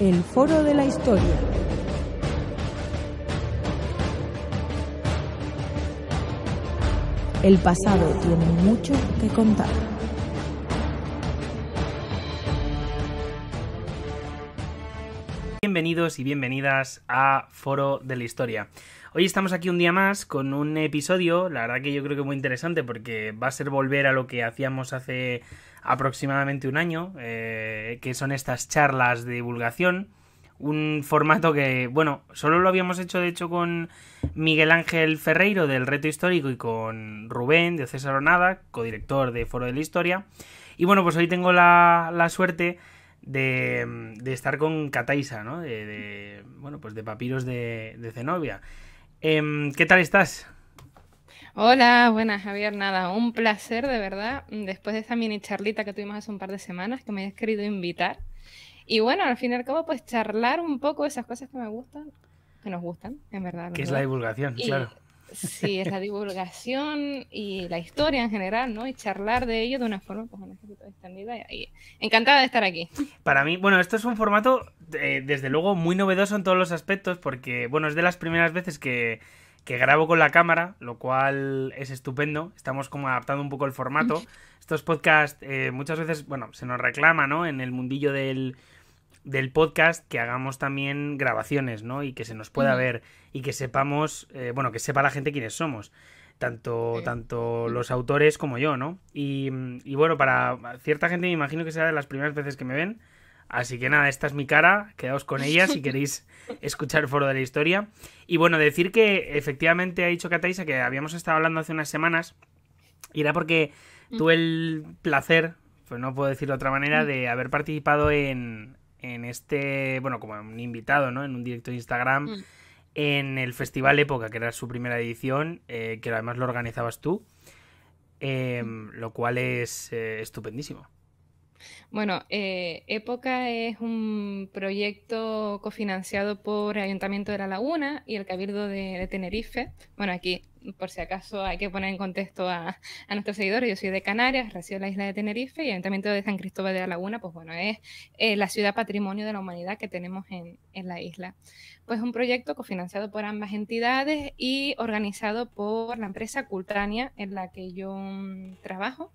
El Foro de la Historia. El pasado tiene mucho que contar. Bienvenidos y bienvenidas a Foro de la Historia. Hoy estamos aquí un día más con un episodio, la verdad que yo creo que muy interesante porque va a ser volver a lo que hacíamos hace aproximadamente un año, eh, que son estas charlas de divulgación. Un formato que, bueno, solo lo habíamos hecho de hecho con Miguel Ángel Ferreiro del Reto Histórico y con Rubén de César Onada, codirector de Foro de la Historia. Y bueno, pues hoy tengo la, suerte de, estar con Cataisa, ¿no? De, bueno, pues de Papiros de, Zenobia. Em, ¿Qué tal estás? Hola, buenas Javier, nada, un placer de verdad, después de esa mini charlita que tuvimos hace un par de semanas, que me hayas querido invitar. Y bueno, al fin y al cabo, pues charlar un poco de esas cosas que me gustan, que nos gustan, en verdad. Que es la divulgación, claro. Sí, es la divulgación y la historia en general, ¿no? Y charlar de ello de una forma, pues, un poquito extendida. Y encantada de estar aquí. Para mí, bueno, esto es un formato, eh, desde luego, muy novedoso en todos los aspectos, porque, bueno, es de las primeras veces que que grabo con la cámara, lo cual es estupendo. Estamos como adaptando un poco el formato. Estos podcasts eh, muchas veces, bueno, se nos reclama, ¿no? En el mundillo del, del podcast que hagamos también grabaciones, ¿no? Y que se nos pueda ver y que sepamos, eh, bueno, que sepa la gente quiénes somos. Tanto, tanto los autores como yo, ¿no? Y, y, bueno, para cierta gente me imagino que será de las primeras veces que me ven. Así que nada, esta es mi cara, quedaos con ella si queréis escuchar el foro de la historia. Y bueno, decir que efectivamente ha dicho Kataisa que habíamos estado hablando hace unas semanas, y era porque mm. tuve el placer, pues no puedo decirlo de otra manera, mm. de haber participado en, en este, bueno, como un invitado, ¿no? En un directo de Instagram, mm. en el Festival Época, que era su primera edición, eh, que además lo organizabas tú, em, lo cual es eh, estupendísimo. Bueno, eh, Época es un proyecto cofinanciado por el Ayuntamiento de La Laguna y el Cabildo de, Tenerife. Bueno, aquí por si acaso hay que poner en contexto a, nuestros seguidores, yo soy de Canarias, recibo la isla de Tenerife y el Ayuntamiento de San Cristóbal de la Laguna, pues bueno, es eh, la ciudad patrimonio de la humanidad que tenemos en, en la isla. Pues un proyecto cofinanciado por ambas entidades y organizado por la empresa Cultania, en la que yo mm, trabajo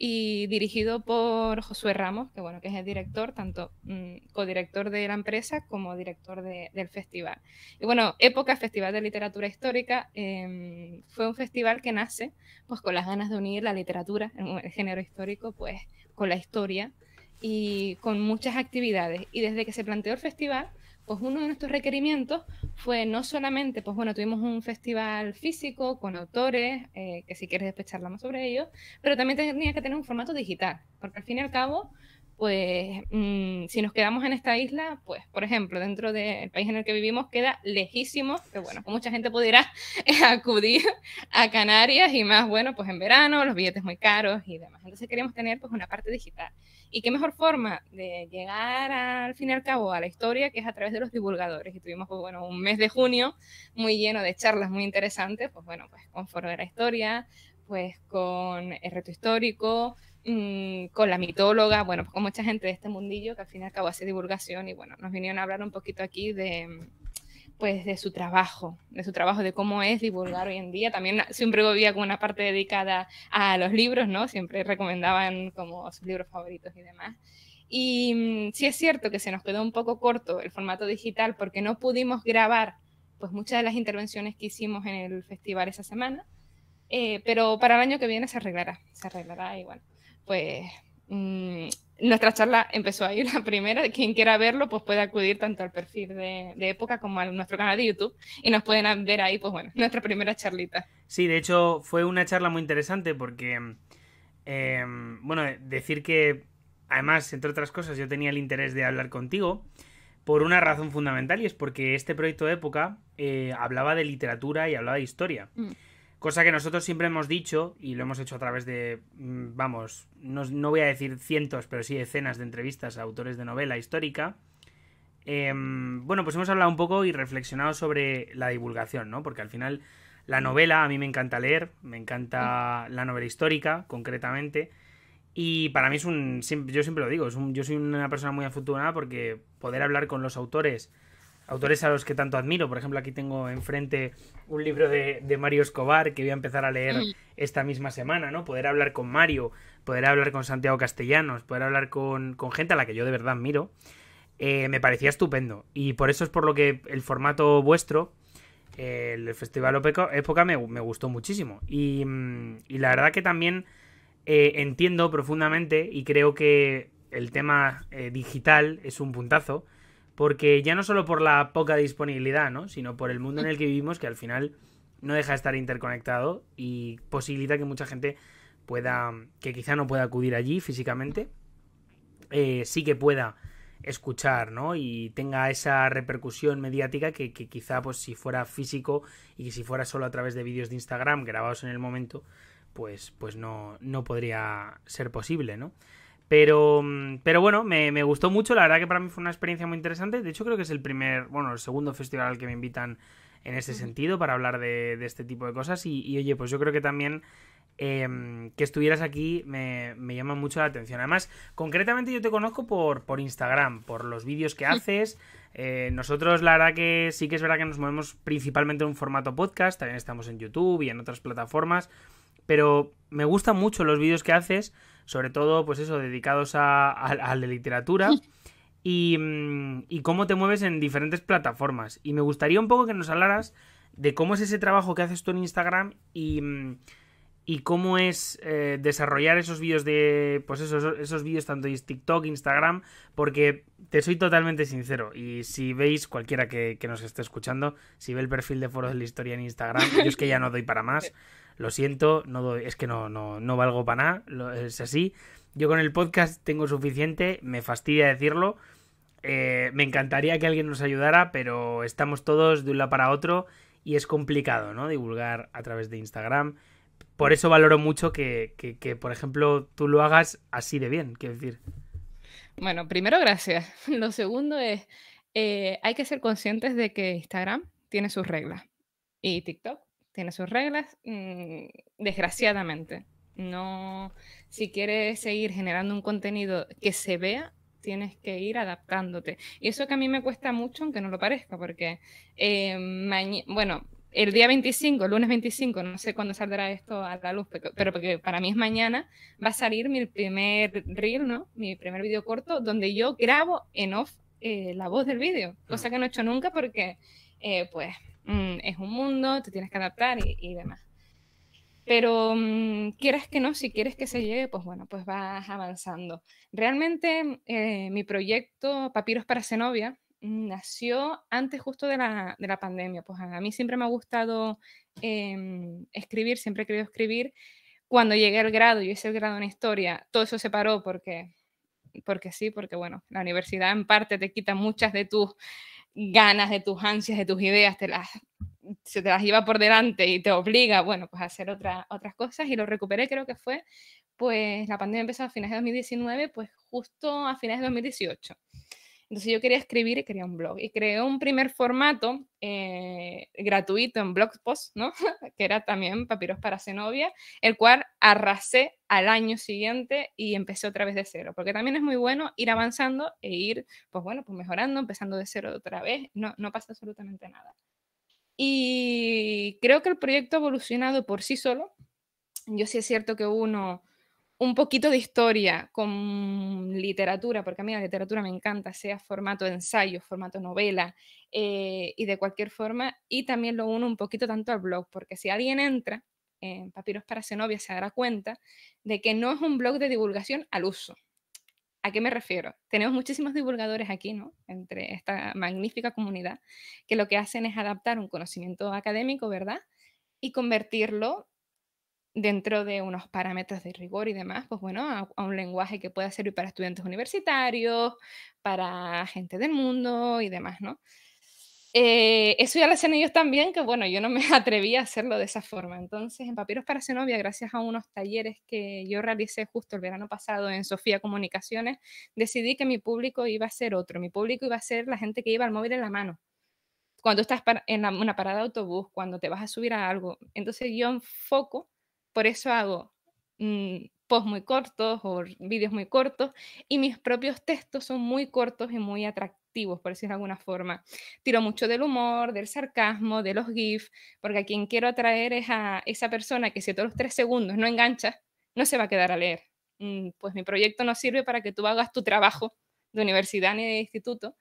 y dirigido por Josué Ramos, que bueno, que es el director, tanto mm, codirector de la empresa como director del festival. Y bueno, Época Festival de Literatura Histórica em, fue un festival que nace pues con las ganas de unir la literatura, el, el género histórico, pues con la historia y con muchas actividades. Y desde que se planteó el festival, pues uno de nuestros requerimientos fue no solamente, pues bueno, tuvimos un festival físico con autores, eh, que si quieres despecharla más sobre ellos, pero también tenía que tener un formato digital, porque al fin y al cabo pues mm, si nos quedamos en esta isla, pues por ejemplo, dentro del país en el que vivimos queda lejísimo, que bueno, pues mucha gente pudiera acudir a Canarias y más bueno, pues en verano, los billetes muy caros y demás. Entonces queríamos tener pues una parte digital. ¿Y qué mejor forma de llegar al fin y al cabo a la historia que es a través de los divulgadores? Y tuvimos pues bueno, un mes de junio muy lleno de charlas muy interesantes, pues bueno, pues con Foro de la Historia, pues con el reto histórico, eh, con la mitóloga, bueno, con mucha gente de este mundillo que al fin y al cabo hace divulgación y bueno, nos vinieron a hablar un poquito aquí de pues de su trabajo, de su trabajo, de cómo es divulgar hoy en día. También siempre había como una parte dedicada a los libros, ¿no? Siempre recomendaban como sus libros favoritos y demás. Y mm, sí es cierto que se nos quedó un poco corto el formato digital porque no pudimos grabar pues muchas de las intervenciones que hicimos en el festival esa semana, eh, pero para el año que viene se arreglará, se arreglará igual pues mm, nuestra charla empezó ahí la primera. Quien quiera verlo, pues puede acudir tanto al perfil de, época como a nuestro canal de YouTube y nos pueden ver ahí, pues bueno, nuestra primera charlita. Sí, de hecho fue una charla muy interesante porque, em, bueno, decir que además, entre otras cosas, yo tenía el interés de hablar contigo por una razón fundamental y es porque este proyecto de época eh, hablaba de literatura y hablaba de historia. Mm. Cosa que nosotros siempre hemos dicho, y lo hemos hecho a través de, mm, vamos, no, voy a decir cientos, pero sí decenas de entrevistas a autores de novela histórica. Em, bueno, pues hemos hablado un poco y reflexionado sobre la divulgación, ¿no? Porque al final la novela, a mí me encanta leer, me encanta la novela histórica, concretamente. Y para mí es un, yo siempre lo digo, yo soy una persona muy afortunada porque poder hablar con los autores autores a los que tanto admiro. Por ejemplo, aquí tengo enfrente un libro de, Mario Escobar que voy a empezar a leer mm. esta misma semana, ¿no? Poder hablar con Mario, poder hablar con Santiago Castellanos, poder hablar con, gente a la que yo de verdad admiro, eh, me parecía estupendo. Y por eso es por lo que el formato vuestro, el Festival Época, me, gustó muchísimo. Mm, y, la verdad que también eh, entiendo profundamente y creo que el tema eh, digital es un puntazo porque ya no solo por la poca disponibilidad, ¿no? sino por el mundo en el que vivimos que al final no deja de estar interconectado y posibilita que mucha gente pueda, que quizá no pueda acudir allí físicamente, eh, sí que pueda escuchar, ¿no? Y tenga esa repercusión mediática que, quizá pues si fuera físico y si fuera solo a través de vídeos de Instagram grabados en el momento, pues, pues no, no podría ser posible, ¿no? Pero, mm, pero bueno, me, gustó mucho, la verdad que para mí fue una experiencia muy interesante. De hecho, creo que es el primer, bueno, el segundo festival al que me invitan en ese sentido para hablar de, este tipo de cosas. Y, oye, pues yo creo que también em, que estuvieras aquí me, llama mucho la atención. Además, concretamente yo te conozco por, por Instagram, por los vídeos que haces. Eh, nosotros, la verdad que sí que es verdad que nos movemos principalmente en un formato podcast, también estamos en YouTube y en otras plataformas. Pero me gustan mucho los vídeos que haces sobre todo, pues eso, dedicados a, al la literatura. Y, mm, y, cómo te mueves en diferentes plataformas. Y me gustaría un poco que nos hablaras de cómo es ese trabajo que haces tú en Instagram y, mm, y cómo es eh, desarrollar esos vídeos de. Pues esos, vídeos tanto de TikTok, Instagram, porque te soy totalmente sincero. Y si veis, cualquiera que, que nos esté escuchando, si ve el perfil de Foros de la Historia en Instagram, yo es que ya no doy para más. Lo siento, no doy, es que no, no, no valgo para nada, es así. Yo con el podcast tengo suficiente, me fastidia decirlo. Eh, me encantaría que alguien nos ayudara, pero estamos todos de un lado para otro y es complicado, ¿no? Divulgar a través de Instagram. Por eso valoro mucho que, que, por ejemplo, tú lo hagas así de bien, quiero decir. Bueno, primero, gracias. Lo segundo es, eh, hay que ser conscientes de que Instagram tiene sus reglas y TikTok tiene sus reglas, mm, desgraciadamente. No, si quieres seguir generando un contenido que se vea, tienes que ir adaptándote. Y eso que a mí me cuesta mucho, aunque no lo parezca, porque, eh, bueno, el día 25, el lunes 25, no sé cuándo saldrá esto a la luz, pero porque para mí es mañana, va a salir mi primer reel, ¿no? Mi primer video corto, donde yo grabo en off eh, la voz del vídeo, mm. cosa que no he hecho nunca porque, eh, pues, Mm, es un mundo, te tienes que adaptar y, demás. Pero mm, quieras que no, si quieres que se llegue, pues bueno, pues vas avanzando. Realmente eh, mi proyecto Papiros para Zenobia mm, nació antes justo de la, de la, pandemia. Pues a mí siempre me ha gustado em, escribir, siempre he querido escribir. Cuando llegué al grado, yo hice el grado en historia, todo eso se paró porque, porque sí, porque bueno, la universidad en parte te quita muchas de tus ganas, de tus ansias, de tus ideas, te las, se te las lleva por delante y te obliga, bueno, pues a hacer otra, otras cosas y lo recuperé, creo que fue, pues la pandemia empezó a finales de 2019, pues justo a finales de 2018. Entonces yo quería escribir y quería un blog. Y creé un primer formato eh, gratuito en Blogspot, ¿no? que era también Papiros para Zenobia, el cual arrasé al año siguiente y empecé otra vez de cero, porque también es muy bueno ir avanzando e ir, pues bueno, pues mejorando, empezando de cero otra vez, no, no pasa absolutamente nada. Y creo que el proyecto ha evolucionado por sí solo. Yo sí es cierto que uno un poquito de historia con literatura, porque a mí la literatura me encanta, sea formato ensayo, formato novela eh, y de cualquier forma, y también lo uno un poquito tanto al blog, porque si alguien entra en Papiros para cenovia se dará cuenta de que no es un blog de divulgación al uso. ¿A qué me refiero? Tenemos muchísimos divulgadores aquí, ¿no? Entre esta magnífica comunidad, que lo que hacen es adaptar un conocimiento académico, ¿verdad? Y convertirlo dentro de unos parámetros de rigor y demás, pues bueno, a, un lenguaje que pueda servir para estudiantes universitarios, para gente del mundo y demás, ¿no? Eh, eso ya lo hacen ellos también, que bueno, yo no me atreví a hacerlo de esa forma. Entonces, en Papiros para cenovia gracias a unos talleres que yo realicé justo el verano pasado en Sofía Comunicaciones, decidí que mi público iba a ser otro. Mi público iba a ser la gente que iba al móvil en la mano cuando estás en una parada de autobús, cuando te vas a subir a algo. Entonces yo enfoco por eso hago mm, posts muy cortos o vídeos muy cortos y mis propios textos son muy cortos y muy atractivos, por decirlo de alguna forma. Tiro mucho del humor, del sarcasmo, de los GIFs, porque a quien quiero atraer es a esa persona que si todos los tres segundos no engancha, no se va a quedar a leer. Mm, pues mi proyecto no sirve para que tú hagas tu trabajo de universidad ni de instituto,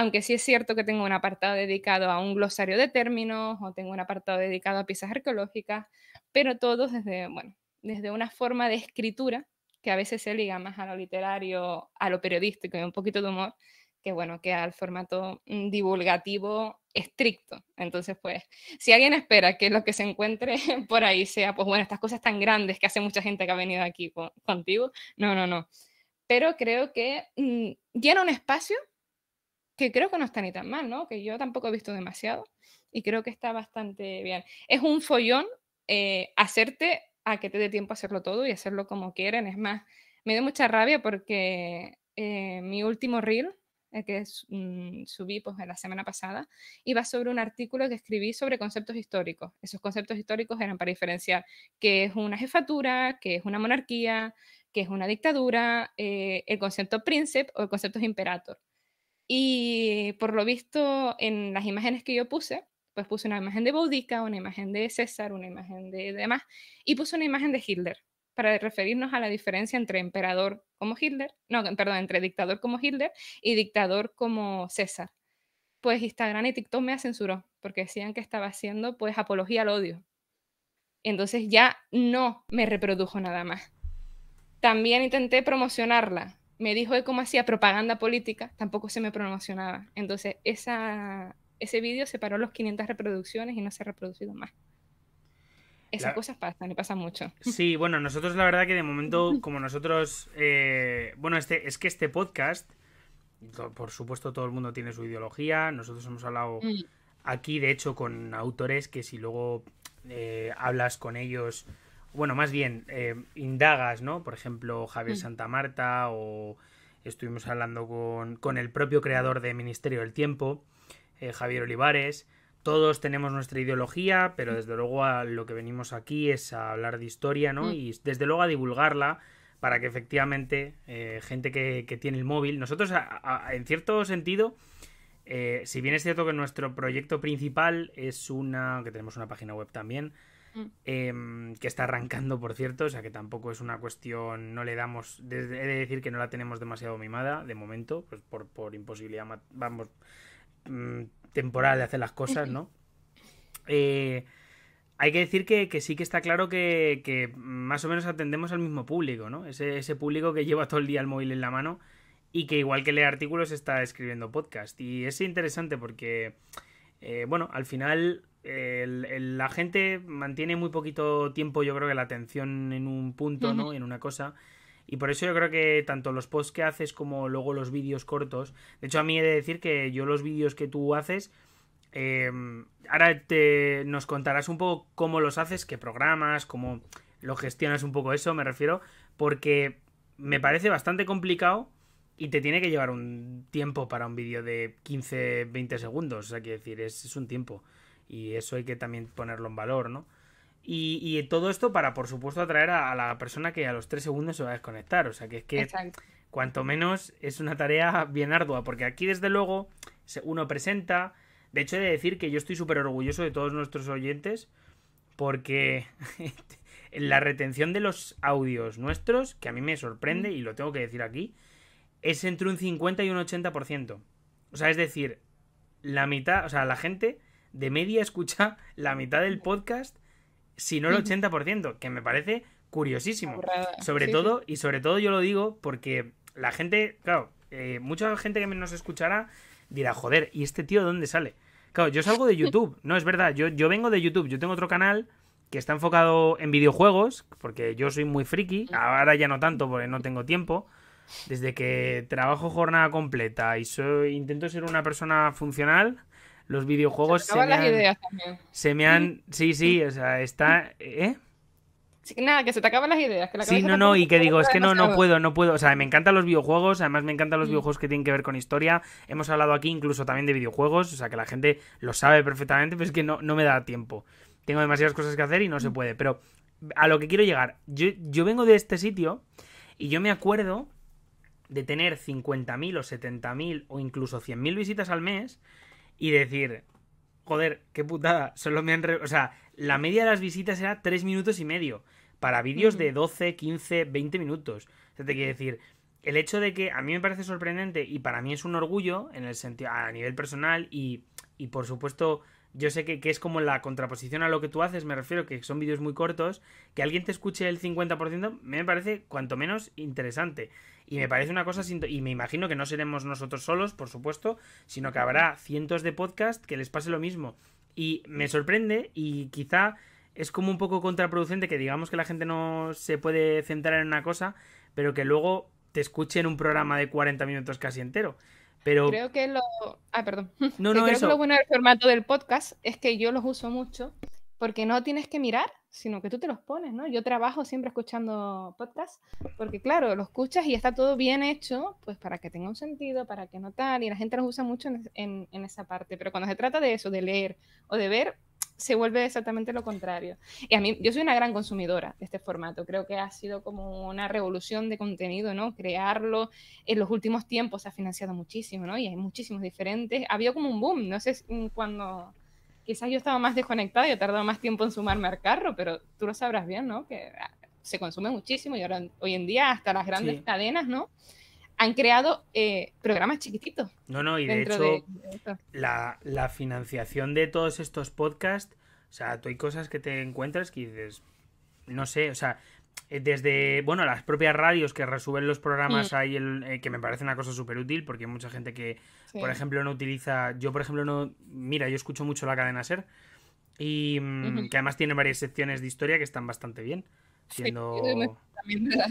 aunque sí es cierto que tengo un apartado dedicado a un glosario de términos o tengo un apartado dedicado a piezas arqueológicas, pero todos desde, bueno, desde una forma de escritura que a veces se liga más a lo literario, a lo periodístico y un poquito de humor, que bueno, que al formato mm, divulgativo estricto. Entonces, pues, si alguien espera que lo que se encuentre por ahí sea, pues bueno, estas cosas tan grandes que hace mucha gente que ha venido aquí contigo, no, no, no. Pero creo que mm, llena un espacio que creo que no está ni tan mal, ¿no? Que yo tampoco he visto demasiado y creo que está bastante bien. Es un follón eh, hacerte a que te dé tiempo a hacerlo todo y hacerlo como quieren. Es más, me dio mucha rabia porque eh, mi último reel, el eh, que mm, subí pues, la semana pasada, iba sobre un artículo que escribí sobre conceptos históricos. Esos conceptos históricos eran para diferenciar qué es una jefatura, qué es una monarquía, qué es una dictadura, el concepto príncipe o el concepto imperator. Y por lo visto, en las imágenes que yo puse, pues puse una imagen de Boudica, una imagen de César, una imagen de demás, y puse una imagen de Hitler, para referirnos a la diferencia entre emperador como Hitler, no, perdón, entre dictador como Hitler y dictador como César. Pues Instagram y TikTok me censuró, porque decían que estaba haciendo pues apología al odio. Entonces ya no me reprodujo nada más. También intenté promocionarla, me dijo de cómo hacía propaganda política, tampoco se me promocionaba. Entonces, esa, ese vídeo se paró los 500 reproducciones y no se ha reproducido más. Esas cosas pasan y pasa mucho. Sí, bueno, nosotros la verdad que de momento, como nosotros, eh, bueno, este, es que este podcast, por supuesto todo el mundo tiene su ideología, nosotros hemos hablado mm. aquí de hecho con autores que si luego eh, hablas con ellos bueno, más bien, eh, indagas, ¿no? Por ejemplo, Javier mm. Santamarta o estuvimos hablando con, el propio creador de Ministerio del Tiempo, eh, Javier Olivares. Todos tenemos nuestra ideología, pero mm. desde luego lo que venimos aquí es a hablar de historia, ¿no? Mm. Y desde luego a divulgarla para que efectivamente eh, gente que, tiene el móvil, nosotros en cierto sentido, si bien es cierto que nuestro proyecto principal es una, que tenemos una página web también, Mm. Em, que está arrancando, por cierto, o sea que tampoco es una cuestión, no le damos, he de decir que no la tenemos demasiado mimada de momento, pues por, imposibilidad, vamos, mm, temporal de hacer las cosas, ¿no? Eh, hay que decir que, sí que está claro que, más o menos atendemos al mismo público, ¿no? Ese, ese público que lleva todo el día el móvil en la mano y que igual que lee artículos está escribiendo podcast. Y es interesante porque, eh, bueno, al final la gente mantiene muy poquito tiempo, yo creo que la atención en un punto, ¿no? En una cosa. Y por eso yo creo que tanto los posts que haces como luego los vídeos cortos. De hecho, a mí he de decir que yo los vídeos que tú haces. Eh, ahora te, nos contarás un poco cómo los haces, qué programas, cómo lo gestionas un poco eso, me refiero. Porque me parece bastante complicado y te tiene que llevar un tiempo para un vídeo de 15, 20 segundos. O sea, quiero decir, es un tiempo. Y eso hay que también ponerlo en valor, ¿no? Y, todo esto para, por supuesto, atraer a, la persona que a los tres segundos se va a desconectar. O sea, que es que, cuanto menos, es una tarea bien ardua. Porque aquí, desde luego, uno presenta. De hecho, he de decir que yo estoy súper orgulloso de todos nuestros oyentes. Porque la retención de los audios nuestros, que a mí me sorprende mm. y lo tengo que decir aquí, es entre un 50 y un 80%. O sea, es decir, la mitad, o sea, la gente de media escucha la mitad del podcast, si no el 80%, que me parece curiosísimo. Sobre todo, y sobre todo yo lo digo porque la gente, claro, eh, mucha gente que nos escuchará dirá, joder, ¿y este tío dónde sale? Claro, yo salgo de YouTube, no es verdad, yo, yo vengo de YouTube, yo tengo otro canal que está enfocado en videojuegos, porque yo soy muy friki, ahora ya no tanto porque no tengo tiempo. Desde que trabajo jornada completa y soy, intento ser una persona funcional, los videojuegos se, me, han, se me han... Sí, sí, o sea, está... ¿Eh? nada, que se te acaban las ideas. sí, no, no, y que digo, es que no, no puedo, no puedo. O sea, me encantan los videojuegos, además me encantan los mm. videojuegos que tienen que ver con historia. Hemos hablado aquí incluso también de videojuegos, o sea, que la gente lo sabe perfectamente, pero es que no, no me da tiempo. Tengo demasiadas cosas que hacer y no se mm. puede. Pero a lo que quiero llegar, yo, yo vengo de este sitio y yo me acuerdo de tener 50.000 o 70.000 o incluso 100.000 visitas al mes y decir, joder, qué putada, solo me han... O sea, la media de las visitas era 3 minutos y medio para vídeos de 12, 15, 20 minutos. O sea, te quiero decir, el hecho de que a mí me parece sorprendente y para mí es un orgullo en el sentido a nivel personal y, por supuesto yo sé que, que, es como la contraposición a lo que tú haces, me refiero que son vídeos muy cortos, que alguien te escuche el 50% me parece cuanto menos interesante. Y me parece una cosa, y me imagino que no seremos nosotros solos, por supuesto, sino que habrá cientos de podcasts que les pase lo mismo. Y me sorprende y quizá es como un poco contraproducente que digamos que la gente no se puede centrar en una cosa, pero que luego te escuchen un programa de 40 minutos casi entero. Pero... Creo que lo... Ah, perdón. No, no, creo que lo bueno del formato del podcast es que yo los uso mucho porque no tienes que mirar, sino que tú te los pones, ¿no? Yo trabajo siempre escuchando podcasts, porque claro, lo escuchas y está todo bien hecho, pues para que tenga un sentido, para que no tal, y la gente los usa mucho en, esa parte, pero cuando se trata de eso, de leer o de ver, se vuelve exactamente lo contrario. Y a mí, yo soy una gran consumidora de este formato, creo que ha sido como una revolución de contenido, ¿no? Crearlo en los últimos tiempos se ha financiado muchísimo, ¿no? Y hay muchísimos diferentes, ha habido como un boom, no sé mm, cuando quizás yo estaba más desconectada y he tardado más tiempo en sumarme al carro, pero tú lo sabrás bien, ¿no? Que ah, se consume muchísimo y ahora hoy en día hasta las grandes cadenas, ¿no? Han creado eh, programas chiquititos. No, no, y de hecho, la, la, financiación de todos estos podcasts, o sea, tú hay cosas que te encuentras que dices, no sé, o sea, eh, desde, bueno, las propias radios que resuben los programas mm. el, eh, que me parece una cosa súper útil, porque hay mucha gente que, por ejemplo, no utiliza, yo, por ejemplo, no, mira, yo escucho mucho la cadena SER, y mm, que además tiene varias secciones de historia que están bastante bien. Siendo...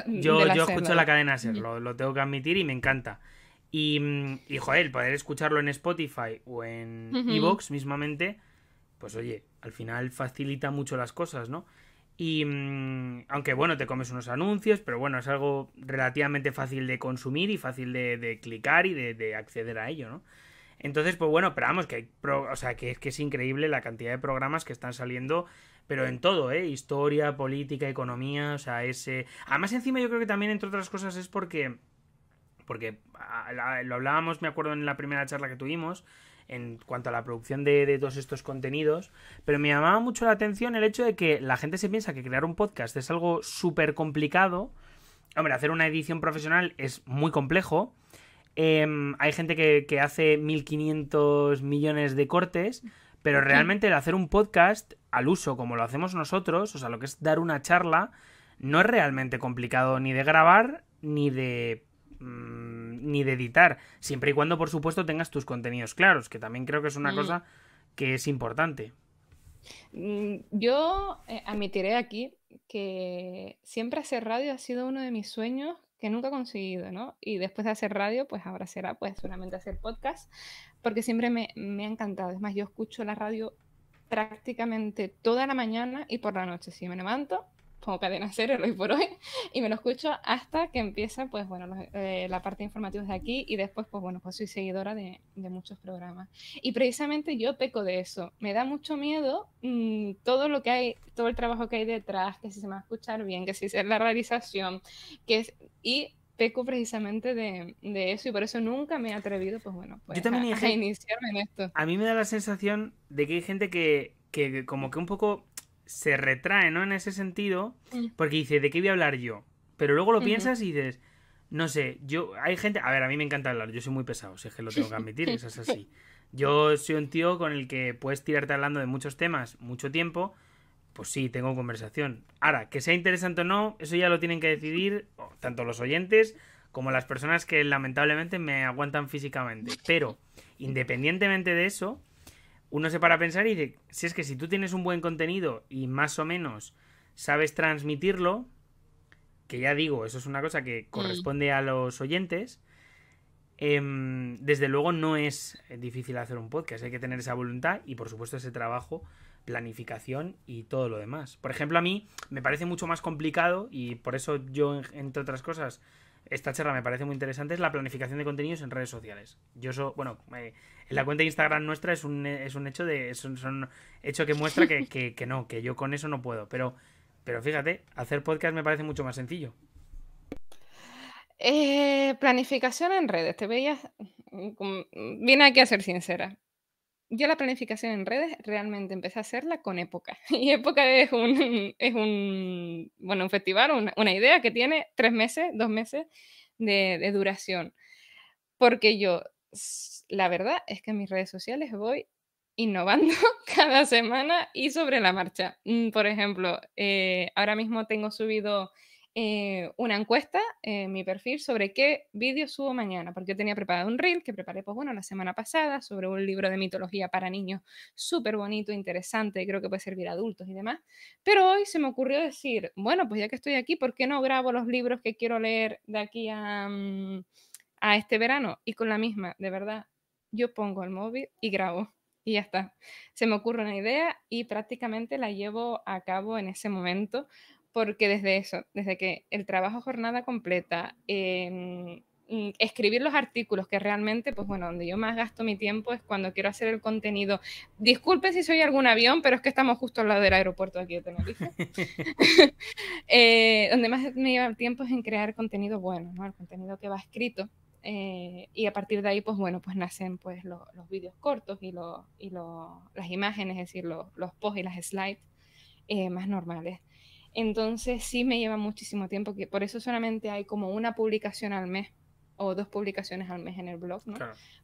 yo, yo escucho la, cadena SER, lo, tengo que admitir y me encanta. Y, mm, y joder, poder escucharlo en Spotify o en Evox mismamente, pues oye, al final facilita mucho las cosas, ¿no? Y mm, aunque bueno, te comes unos anuncios, pero bueno, es algo relativamente fácil de consumir y fácil de, de clicar y de, acceder a ello, ¿no? Entonces, pues bueno, pero vamos, que hay o sea, que es que es increíble la cantidad de programas que están saliendo, pero en todo, ¿eh? Historia, política, economía, o sea, ese... Eh, además, encima yo creo que también, entre otras cosas, es porque... Porque lo hablábamos, me acuerdo, en la primera charla que tuvimos, en cuanto a la producción de, todos estos contenidos, pero me llamaba mucho la atención el hecho de que la gente se piensa que crear un podcast es algo súper complicado. Hombre, hacer una edición profesional es muy complejo. Em, hay gente que, que hace 1.500 millones de cortes, pero realmente el hacer un podcast al uso, como lo hacemos nosotros, o sea, lo que es dar una charla, no es realmente complicado ni de grabar ni de Mm, ni de editar, siempre y cuando, por supuesto, tengas tus contenidos claros, que también creo que es una mm. cosa que es importante. Mm, yo eh, admitiré aquí que siempre hacer radio ha sido uno de mis sueños que nunca he conseguido, ¿no? Y después de hacer radio, pues ahora será pues solamente hacer podcast, porque siempre me, me, ha encantado. Es más, yo escucho la radio prácticamente toda la mañana y por la noche. Si me levanto, pongo cadena cero hoy por hoy y me lo escucho hasta que empieza pues bueno eh, la parte informativa de aquí y después pues bueno pues soy seguidora de, muchos programas y precisamente yo peco de eso me da mucho miedo mm, todo lo que hay todo el trabajo que hay detrás que si se me va a escuchar bien que si es la realización que y peco precisamente de, eso y por eso nunca me he atrevido pues bueno pues, a, iniciarme en esto a mí me da la sensación de que hay gente que que como que un poco se retrae, ¿no? En ese sentido, porque dice, ¿de qué voy a hablar yo? Pero luego lo piensas y dices, no sé, yo, hay gente, a ver, a mí me encanta hablar, yo soy muy pesado, si es que lo tengo que admitir, eso es así. Yo soy un tío con el que puedes tirarte hablando de muchos temas mucho tiempo, pues sí, tengo conversación. Ahora, que sea interesante o no, eso ya lo tienen que decidir tanto los oyentes como las personas que lamentablemente me aguantan físicamente. Pero, independientemente de eso, uno se para a pensar y dice, si es que si tú tienes un buen contenido y más o menos sabes transmitirlo, que ya digo, eso es una cosa que mm. corresponde a los oyentes, em, desde luego no es difícil hacer un podcast, hay que tener esa voluntad y por supuesto ese trabajo, planificación y todo lo demás. Por ejemplo, a mí me parece mucho más complicado y por eso yo, entre otras cosas, esta charla me parece muy interesante es la planificación de contenidos en redes sociales. Yo bueno, en la cuenta de Instagram nuestra es un, es un hecho de hecho que muestra que, no, que yo con eso no puedo, pero pero fíjate, hacer podcast me parece mucho más sencillo. Eh, planificación en redes, te veías mm, mm, viene aquí a ser sincera yo la planificación en redes realmente empecé a hacerla con Época. Y Época es un, es bueno, festival, una, idea que tiene tres meses, dos meses de, duración. Porque yo, la verdad es que en mis redes sociales voy innovando cada semana y sobre la marcha. Mm, por ejemplo, eh, ahora mismo tengo subido eh, una encuesta en mi perfil sobre qué vídeo subo mañana, porque yo tenía preparado un reel que preparé, pues bueno, la semana pasada sobre un libro de mitología para niños súper bonito, interesante, creo que puede servir a adultos y demás. Pero hoy se me ocurrió decir, bueno, pues ya que estoy aquí, ¿por qué no grabo los libros que quiero leer de aquí a, mm, a este verano? Y con la misma, de verdad, yo pongo el móvil y grabo y ya está. Se me ocurre una idea y prácticamente la llevo a cabo en ese momento porque desde eso, desde que el trabajo jornada completa, em, mm, escribir los artículos, que realmente, pues bueno, donde yo más gasto mi tiempo es cuando quiero hacer el contenido. Disculpen si soy algún avión, pero es que estamos justo al lado del aeropuerto aquí de Tenerife. eh, donde más me lleva el tiempo es en crear contenido bueno, ¿no? El contenido que va escrito. Eh, y a partir de ahí, pues bueno, pues nacen pues los vídeos cortos y, y las imágenes, es decir, los posts y las slides eh, más normales. Entonces sí me lleva muchísimo tiempo, que por eso solamente hay como una publicación al mes o dos publicaciones al mes en el blog, ¿no?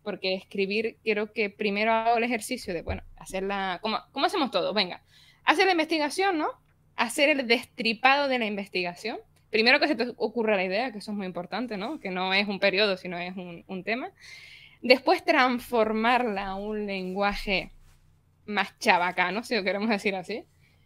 Porque escribir, quiero que primero hago el ejercicio de, bueno, hacer la... ¿Cómo, hacemos todo? Venga, hacer la investigación, ¿no? Hacer el destripado de la investigación. Primero que se te ocurra la idea, que eso es muy importante, ¿no? Que no es un periodo, sino es un, tema. Después transformarla a un lenguaje más chabacano, si lo queremos decir así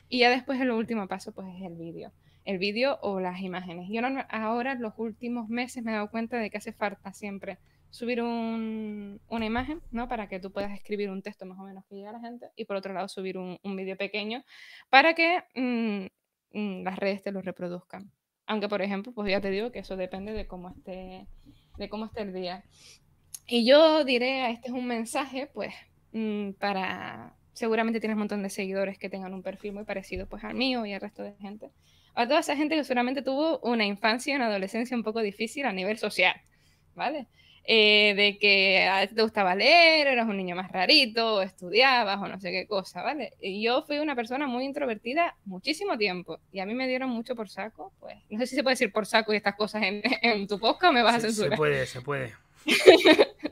y ya después el último paso pues es el vídeo, el vídeo o las imágenes. Yo ahora ahora los últimos meses me he dado cuenta de que hace falta siempre subir una imagen, ¿no? Para que tú puedas escribir un texto más o menos que llegue a la gente y por otro lado subir un, vídeo pequeño para que mm, mm, las redes te lo reproduzcan. Aunque, por ejemplo, pues ya te digo que eso depende de cómo esté, de cómo esté el día. Y yo diré, ah, este es un mensaje, pues, mm, para seguramente tienes un montón de seguidores que tengan un perfil muy parecido pues al mío y al resto de gente. A toda esa gente que seguramente tuvo una infancia y una adolescencia un poco difícil a nivel social, ¿vale? Eh, de que a te gustaba leer, eras un niño más rarito, estudiabas o no sé qué cosa, ¿vale? Y yo fui una persona muy introvertida muchísimo tiempo y a mí me dieron mucho por saco, pues no sé si se puede decir por saco y estas cosas en, tu podcast o me vas a censurar. Se puede, se puede.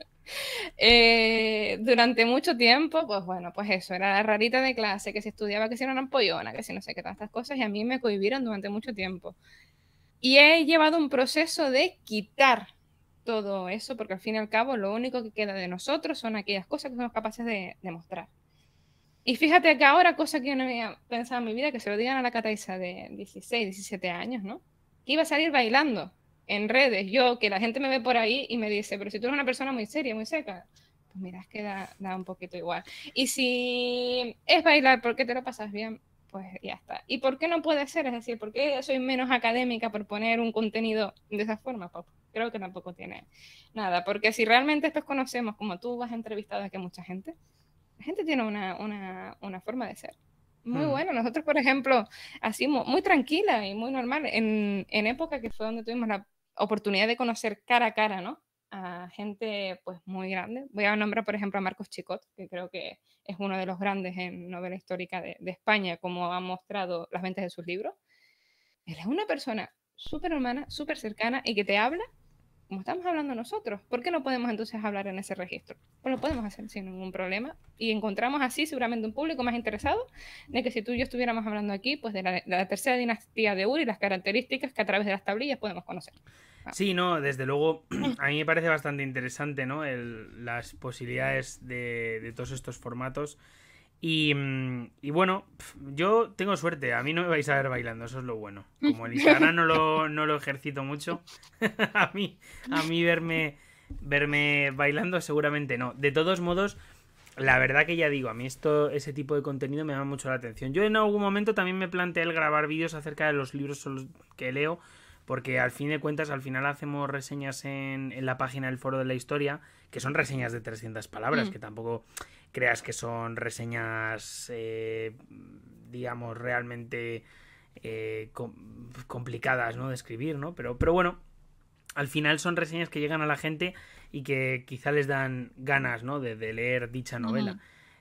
Eh, durante mucho tiempo, pues bueno, pues eso, era la rarita de clase, que se estudiaba, que si era una ampollona, que si no sé qué, todas estas cosas, y a mí me cohibieron durante mucho tiempo. Y he llevado un proceso de quitar todo eso, porque al fin y al cabo lo único que queda de nosotros son aquellas cosas que somos capaces de, demostrar mostrar. Y fíjate que ahora, cosa que yo no había pensado en mi vida, que se lo digan a la Cataisa de 16, 17 años, ¿no? Que iba a salir bailando en redes, yo, que la gente me ve por ahí y me dice, pero si tú eres una persona muy seria, muy seca, pues miras que da, da un poquito igual. Y si es bailar porque te lo pasas bien, pues ya está. ¿Y por qué no puede ser? Es decir, ¿por qué soy menos académica por poner un contenido de esa forma? Pues creo que tampoco tiene nada, porque si realmente después conocemos, como tú vas entrevistado aquí a mucha gente, la gente tiene una, una, una forma de ser muy mm. bueno. Nosotros, por ejemplo, así muy, tranquila y muy normal, en, en, época que fue donde tuvimos la oportunidad de conocer cara a cara, ¿no? A gente pues muy grande. Voy a nombrar, por ejemplo, a Marcos Chicot, que creo que es uno de los grandes en novela histórica de, de España, como han mostrado las ventas de sus libros. Él es una persona súper humana, súper cercana y que te habla como estamos hablando nosotros, ¿por qué no podemos entonces hablar en ese registro? Pues lo podemos hacer sin ningún problema y encontramos así seguramente un público más interesado de que si tú y yo estuviéramos hablando aquí, pues de la, tercera dinastía de Uri y las características que a través de las tablillas podemos conocer. Ah. Sí, no, desde luego, a mí me parece bastante interesante, ¿no? las posibilidades de, de todos estos formatos. Mm, y, bueno, yo tengo suerte, a mí no me vais a ver bailando, eso es lo bueno. Como el Instagram no lo, no lo ejercito mucho, a mí, a mí verme, verme bailando seguramente no. De todos modos, la verdad que ya digo, a mí esto, ese tipo de contenido me llama mucho la atención. Yo en algún momento también me planteé el grabar vídeos acerca de los libros que leo, porque al fin de cuentas, al final hacemos reseñas en, la página del foro de la historia, que son reseñas de 300 palabras, mm. que tampoco creas que son reseñas, eh, digamos, realmente eh, complicadas ¿no? de escribir, ¿no? Pero, pero bueno, al final son reseñas que llegan a la gente y que quizá les dan ganas ¿no? de, leer dicha novela.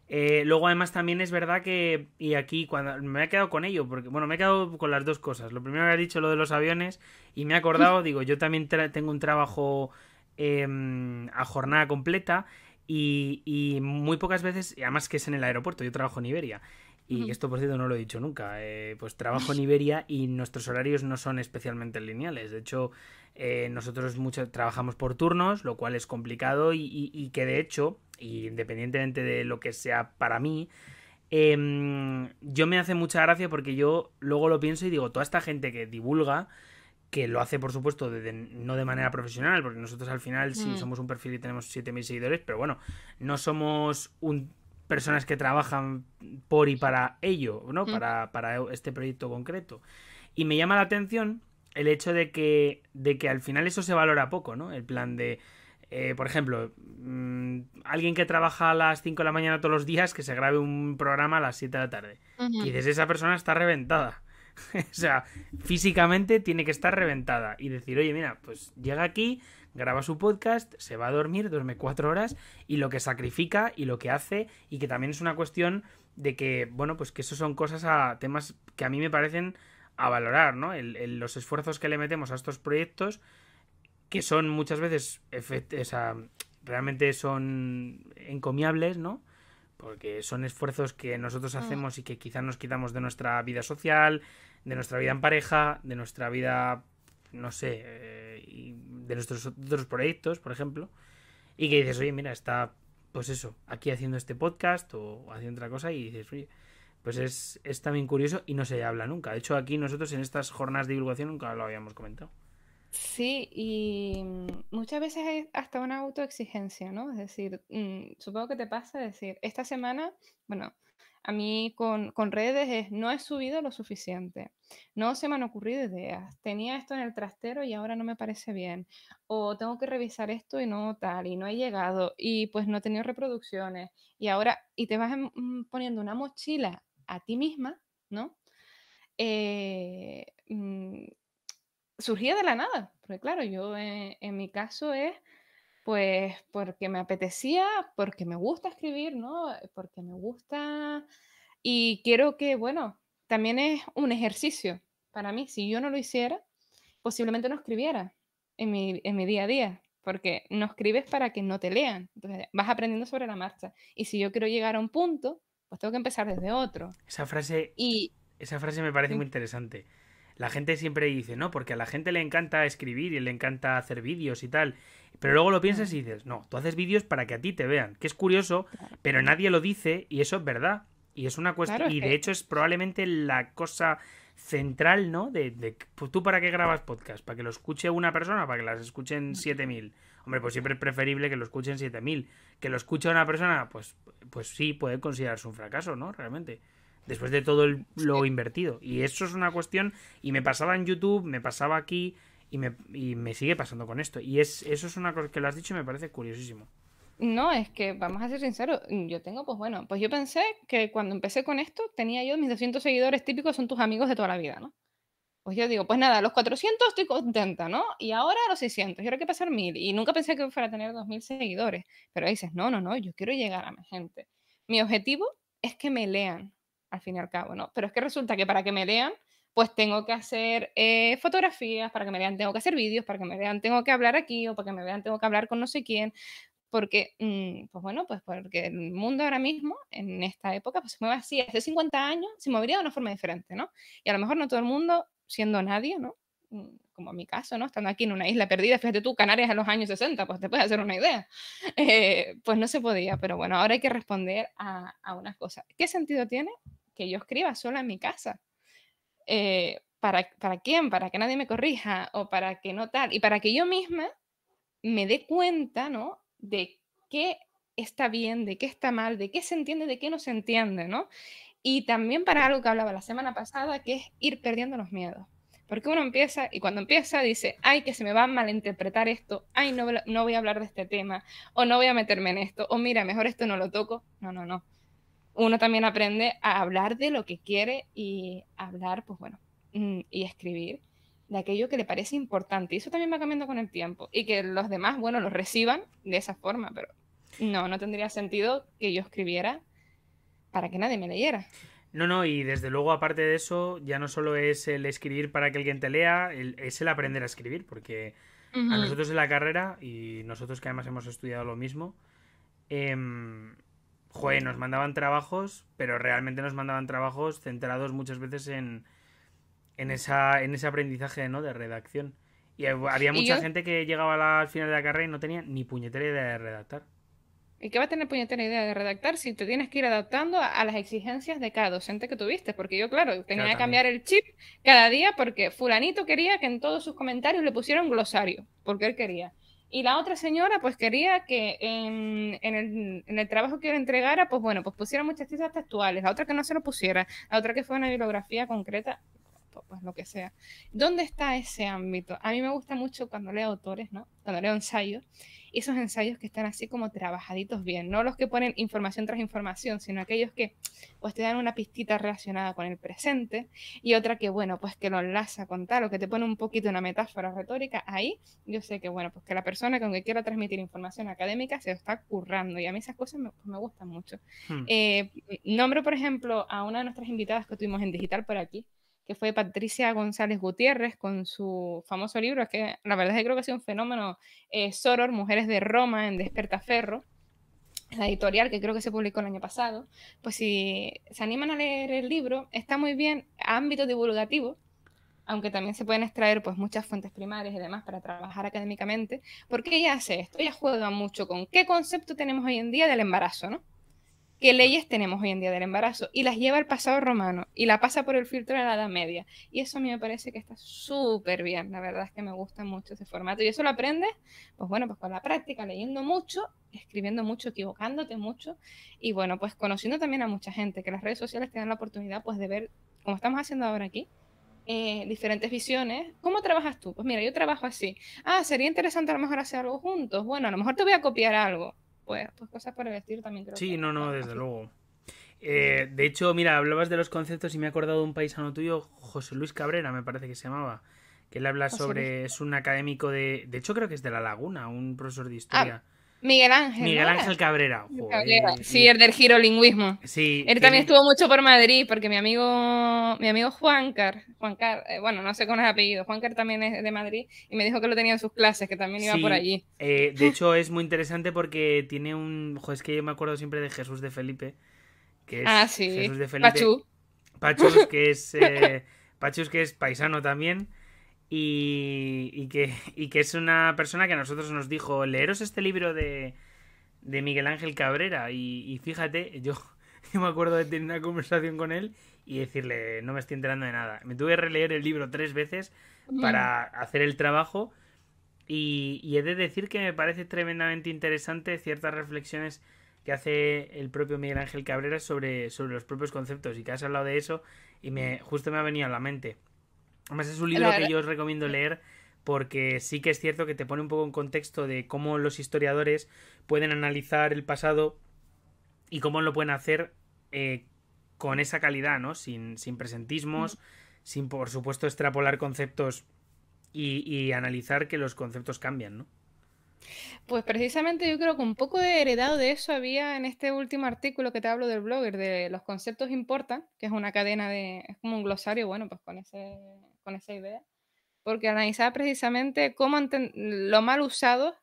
Eh, luego además también es verdad que, y aquí cuando me he quedado con ello, porque bueno, me he quedado con las dos cosas. Lo primero que has dicho, lo de los aviones, y me he acordado, digo, yo también tengo un trabajo em, a jornada completa y, muy pocas veces, además que es en el aeropuerto, yo trabajo en Iberia. Y esto, por cierto, no lo he dicho nunca. Eh, pues trabajo en Iberia y nuestros horarios no son especialmente lineales. De hecho, eh, nosotros mucho, trabajamos por turnos, lo cual es complicado y, que de hecho, independientemente de lo que sea para mí, em, yo me hace mucha gracia porque yo luego lo pienso y digo, toda esta gente que divulga que lo hace, por supuesto, no de manera profesional, porque nosotros al final si mm. somos un perfil y tenemos 7.000 seguidores, pero bueno, no somos un, personas que trabajan por y para ello, ¿no? Mm. Para, e-, este proyecto concreto. Y me llama la atención el hecho de que, de que al final eso se valora poco, ¿no? El plan de... Eh, por ejemplo, mm, alguien que trabaja a las 5 de la mañana todos los días que se grabe un programa a las 7 de la tarde. Y desde esa persona está reventada. o sea, físicamente tiene que estar reventada y decir, oye, mira, pues llega aquí, graba su podcast, se va a dormir, duerme cuatro horas y lo que sacrifica y lo que hace y que también es una cuestión de que, bueno, pues que eso son cosas a temas que a mí me parecen a valorar, ¿no? El, los esfuerzos que le metemos a estos proyectos que son muchas veces o sea, realmente son encomiables, ¿no? Porque son esfuerzos que nosotros mm. hacemos y que quizás nos quitamos de nuestra vida social, de nuestra vida en pareja, de nuestra vida, no sé, eh, de nuestros otros proyectos, por ejemplo, y que dices, oye, mira, está, pues eso, aquí haciendo este podcast o haciendo otra cosa, y dices, oye, pues es, también curioso y no se habla nunca. De hecho, aquí nosotros en estas jornadas de divulgación nunca lo habíamos comentado. Sí, y muchas veces hay hasta una autoexigencia, ¿no? Es decir, mm, supongo que te pasa decir, esta semana, bueno, a mí con, redes es, no he subido lo suficiente, no se me han ocurrido ideas, tenía esto en el trastero y ahora no me parece bien, o tengo que revisar esto y no tal, y no he llegado, y pues no he tenido reproducciones, y ahora, y te vas mm, poniendo una mochila a ti misma, ¿no? Eh, mm, surgía de la nada, porque claro, yo eh, en mi caso es pues porque me apetecía, porque me gusta escribir, ¿no? Eh, porque me gusta y quiero que, bueno, también es un ejercicio para mí. Si yo no lo hiciera, posiblemente no escribiera en mi, día a día, porque no escribes para que no te lean. Entonces vas aprendiendo sobre la marcha. Y si yo quiero llegar a un punto, pues tengo que empezar desde otro. Esa frase, y, esa frase me parece muy interesante la gente siempre dice, no, porque a la gente le encanta escribir y le encanta hacer vídeos y tal. Pero luego lo piensas y dices, no, tú haces vídeos para que a ti te vean, que es curioso, pero nadie lo dice y eso es verdad. Y es una cuestión, y de hecho es probablemente la cosa central, ¿no? De, de, pues, tú para qué grabas podcast, para que lo escuche una persona, para que las escuchen 7000. Hombre, pues siempre es preferible que lo escuchen 7000. Que lo escuche una persona, pues pues sí, puede considerarse un fracaso, ¿no? Realmente después de todo lo invertido. Y eso es una cuestión, y me pasaba en YouTube, me pasaba aquí, y me, sigue pasando con esto. Y es, eso es una cosa que lo has dicho y me parece curiosísimo. No, es que vamos a ser sinceros, yo tengo, pues bueno, pues yo pensé que cuando empecé con esto tenía yo mis 200 seguidores típicos, son tus amigos de toda la vida, ¿no? Pues yo digo, pues nada, los 400 estoy contenta, ¿no? Y ahora los 600, y ahora hay que pasar 1000, y nunca pensé que fuera a tener 2000 seguidores, pero ahí dices, no, no, no, yo quiero llegar a mi gente. Mi objetivo es que me lean, al fin y al cabo, ¿no? Pero es que resulta que para que me lean, pues tengo que hacer eh, fotografías, para que me lean tengo que hacer vídeos, para que me lean tengo que hablar aquí o para que me vean tengo que hablar con no sé quién, porque, mm, pues bueno, pues porque el mundo ahora mismo, en esta época, pues se mueve así, hace 50 años se movería de una forma diferente, ¿no? Y a lo mejor no todo el mundo, siendo nadie, ¿no? Mm, como en mi caso, ¿no? Estando aquí en una isla perdida, fíjate tú, Canarias a los años 60, pues te puedes hacer una idea. Eh, pues no se podía, pero bueno, ahora hay que responder a, a unas cosas. ¿Qué sentido tiene que yo escriba sola en mi casa. Eh, ¿para, ¿Para quién? Para que nadie me corrija o para que no tal. Y para que yo misma me dé cuenta, ¿no? De qué está bien, de qué está mal, de qué se entiende, de qué no se entiende, ¿no? Y también para algo que hablaba la semana pasada, que es ir perdiendo los miedos. Porque uno empieza y cuando empieza dice, ay, que se me va a malinterpretar esto, ay, no voy a hablar de este tema, o no voy a meterme en esto, o mira, mejor esto no lo toco. No, no, no uno también aprende a hablar de lo que quiere y hablar, pues bueno, mm, y escribir de aquello que le parece importante. Y eso también va cambiando con el tiempo. Y que los demás, bueno, los reciban de esa forma, pero no, no tendría sentido que yo escribiera para que nadie me leyera. No, no, y desde luego, aparte de eso, ya no solo es el escribir para que alguien te lea, es el aprender a escribir, porque a nosotros en la carrera, y nosotros que además hemos estudiado lo mismo, em, Jue, nos mandaban trabajos, pero realmente nos mandaban trabajos centrados muchas veces en, en, esa, en ese aprendizaje ¿no? de redacción. Y había mucha gente que llegaba al final de la carrera y no tenía ni puñetera idea de redactar. ¿Y qué va a tener puñetera idea de redactar si te tienes que ir adaptando a, las exigencias de cada docente que tuviste? Porque yo, claro, tenía que cambiar el chip cada día porque fulanito quería que en todos sus comentarios le pusieran un glosario, porque él quería. Y la otra señora, pues quería que en, el, el, trabajo que le entregara, pues bueno, pues pusiera muchas citas textuales. La otra que no se lo pusiera. La otra que fue una bibliografía concreta pues lo que sea. ¿Dónde está ese ámbito? A mí me gusta mucho cuando leo autores, ¿no? Cuando leo ensayos, esos ensayos que están así como trabajaditos bien, no los que ponen información tras información, sino aquellos que pues te dan una pistita relacionada con el presente y otra que, bueno, pues que lo enlaza con tal o que te pone un poquito una metáfora retórica, ahí yo sé que, bueno, pues que la persona con que quiera transmitir información académica se está currando y a mí esas cosas me, gustan mucho. Hmm. Eh, nombro, por ejemplo, a una de nuestras invitadas que tuvimos en digital por aquí, que fue Patricia González Gutiérrez con su famoso libro, es que la verdad es que creo que ha sido un fenómeno, eh, Soror, Mujeres de Roma en Despertaferro, la editorial que creo que se publicó el año pasado, pues si se animan a leer el libro, está muy bien ámbito divulgativo, aunque también se pueden extraer pues muchas fuentes primarias y demás para trabajar académicamente, porque ella hace esto, ella juega mucho con qué concepto tenemos hoy en día del embarazo, ¿no? qué leyes tenemos hoy en día del embarazo y las lleva al pasado romano y la pasa por el filtro de la Edad Media. Y eso a mí me parece que está súper bien, la verdad es que me gusta mucho ese formato. Y eso lo aprendes, pues bueno, pues con la práctica, leyendo mucho, escribiendo mucho, equivocándote mucho y bueno, pues conociendo también a mucha gente, que las redes sociales te dan la oportunidad pues de ver, como estamos haciendo ahora aquí, eh, diferentes visiones. ¿Cómo trabajas tú? Pues mira, yo trabajo así. Ah, sería interesante a lo mejor hacer algo juntos. Bueno, a lo mejor te voy a copiar algo pues, cosas para vestir también creo. Sí, no, no, desde luego. Eh, de hecho, mira, hablabas de los conceptos y me he acordado de un paisano tuyo, José Luis Cabrera, me parece que se llamaba, que él habla sobre, es un académico de, de hecho creo que es de La Laguna, un profesor de ah, historia. Miguel Ángel. Miguel Ángel Cabrera. Sí, el del lingüismo. Sí. Él también estuvo mucho por Madrid porque mi amigo, mi amigo Juancar, Juancar, eh, bueno, no sé con el apellido Juancar también es de Madrid y me dijo que lo tenía en sus clases, que también iba por allí. Eh, de hecho, es muy interesante porque tiene un, joder, es que yo me acuerdo siempre de Jesús de Felipe, que es ah, sí. Jesús de Felipe. Pachus, que es eh, Pachus, que es paisano también. Y, que, es una persona que a nosotros nos dijo, leeros este libro de, Miguel Ángel Cabrera. Y, fíjate, yo, me acuerdo de tener una conversación con él y decirle, no me estoy enterando de nada. Me tuve que releer el libro tres veces mm. para hacer el trabajo. Y, y he de decir que me parece tremendamente interesante ciertas reflexiones que hace el propio Miguel Ángel Cabrera sobre, sobre los propios conceptos. Y que has hablado de eso y me justo me ha venido a la mente Además, es un libro que yo os recomiendo leer porque sí que es cierto que te pone un poco en contexto de cómo los historiadores pueden analizar el pasado y cómo lo pueden hacer eh, con esa calidad, ¿no? Sin, presentismos, sin, por supuesto, extrapolar conceptos y, analizar que los conceptos cambian, ¿no? Pues precisamente yo creo que un poco de heredado de eso había en este último artículo que te hablo del blogger, de los conceptos importan, que es una cadena de, es como un glosario, bueno, pues con ese con esa idea, porque analizaba precisamente cómo lo mal usado,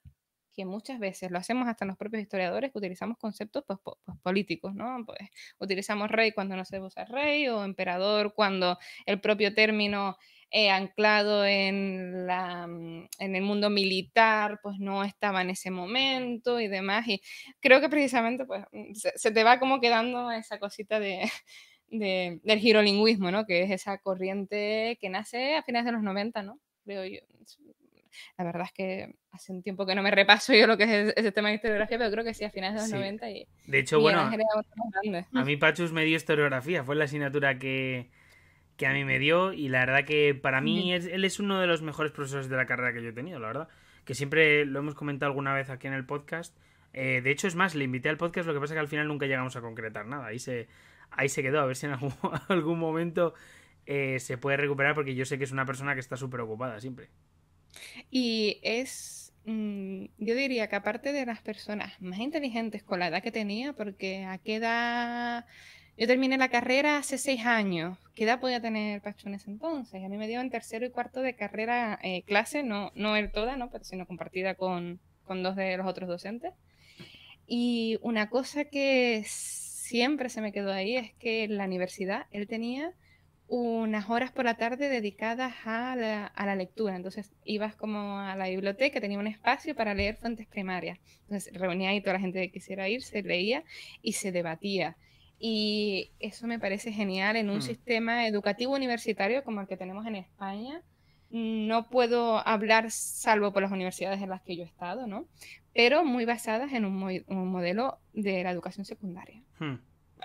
que muchas veces lo hacemos hasta los propios historiadores, que utilizamos conceptos pues, pues, políticos, ¿no? Pues, utilizamos rey cuando no se usa rey o emperador cuando el propio término eh, anclado en, la, mm, en el mundo militar, pues no estaba en ese momento y demás. Y creo que precisamente pues, mm, se te va como quedando esa cosita de, de, del girolingüismo, ¿no? Que es esa corriente que nace a finales de los 90, ¿no? Creo yo. La verdad es que hace un tiempo que no me repaso yo lo que es e-, ese tema de historiografía, pero creo que sí, a finales de los 90. Y, de hecho, bueno, a mí Pachus me dio historiografía, fue la asignatura que, a mí me dio y la verdad que para mí él es uno de los mejores profesores de la carrera que yo he tenido, la verdad. Que siempre lo hemos comentado alguna vez aquí en el podcast. Eh, de hecho, es más, le invité al podcast, lo que pasa es que al final nunca llegamos a concretar nada. Ahí se, ahí se quedó, a ver si en algún, momento eh, se puede recuperar, porque yo sé que es una persona que está súper ocupada siempre. Y es, mm, yo diría que aparte de las personas más inteligentes con la edad que tenía, porque a qué edad... Yo terminé la carrera hace seis años. ¿Qué edad podía tener Pachones entonces? A mí me dio en tercero y cuarto de carrera eh, clase, no, no él toda, ¿no? Pero sino compartida con, con dos de los otros docentes. Y una cosa que es siempre se me quedó ahí es que en la universidad él tenía unas horas por la tarde dedicadas a la, lectura. Entonces ibas como a la biblioteca, tenía un espacio para leer fuentes primarias. Entonces reunía ahí toda la gente que quisiera ir, se leía y se debatía. Y eso me parece genial en un mm. sistema educativo universitario como el que tenemos en España, no puedo hablar salvo por las universidades en las que yo he estado, ¿no? Pero muy basadas en un, modelo de la educación secundaria. Hmm.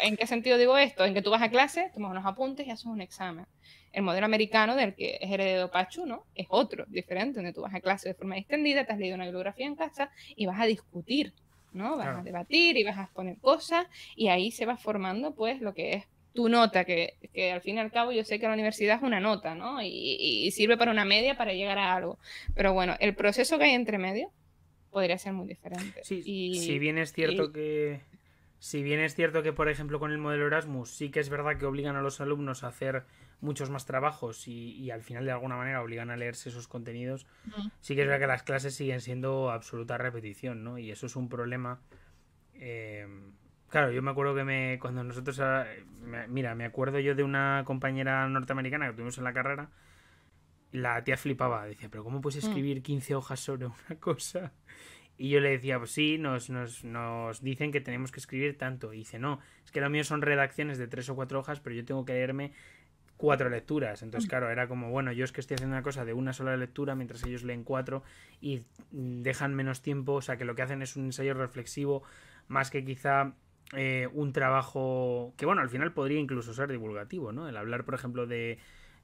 ¿En qué sentido digo esto? En que tú vas a clase, tomas unos apuntes y haces un examen. El modelo americano del que es heredero Pachu, ¿no? Es otro, diferente, donde tú vas a clase de forma extendida, te has leído una bibliografía en casa y vas a discutir, ¿no? Vas a debatir y vas a exponer cosas y ahí se va formando, pues, lo que es tu nota, que, al fin y al cabo yo sé que la universidad es una nota, ¿no? Y, sirve para una media para llegar a algo. Pero bueno, el proceso que hay entre medio podría ser muy diferente. si bien es cierto que... Si bien es cierto que, por ejemplo, con el modelo Erasmus sí que es verdad que obligan a los alumnos a hacer muchos más trabajos y, al final de alguna manera obligan a leerse esos contenidos, sí que es verdad que las clases siguen siendo absoluta repetición, ¿no? Y eso es un problema eh, Claro, yo me acuerdo que me, cuando nosotros... Ah, mira, me acuerdo yo de una compañera norteamericana que tuvimos en la carrera. La tía flipaba, decía, pero ¿cómo puedes mm. escribir 15 hojas sobre una cosa? Y yo le decía, pues sí, nos, nos, nos dicen que tenemos que escribir tanto. Y dice, no, es que lo mío son redacciones de 3 o 4 hojas, pero yo tengo que leerme cuatro lecturas. Entonces, mm. claro, era como, bueno, yo es que estoy haciendo una cosa de una sola lectura mientras ellos leen cuatro y dejan menos tiempo, o sea, que lo que hacen es un ensayo reflexivo más que quizá eh, un trabajo que, bueno, al final podría incluso ser divulgativo, ¿no? El hablar, por ejemplo, de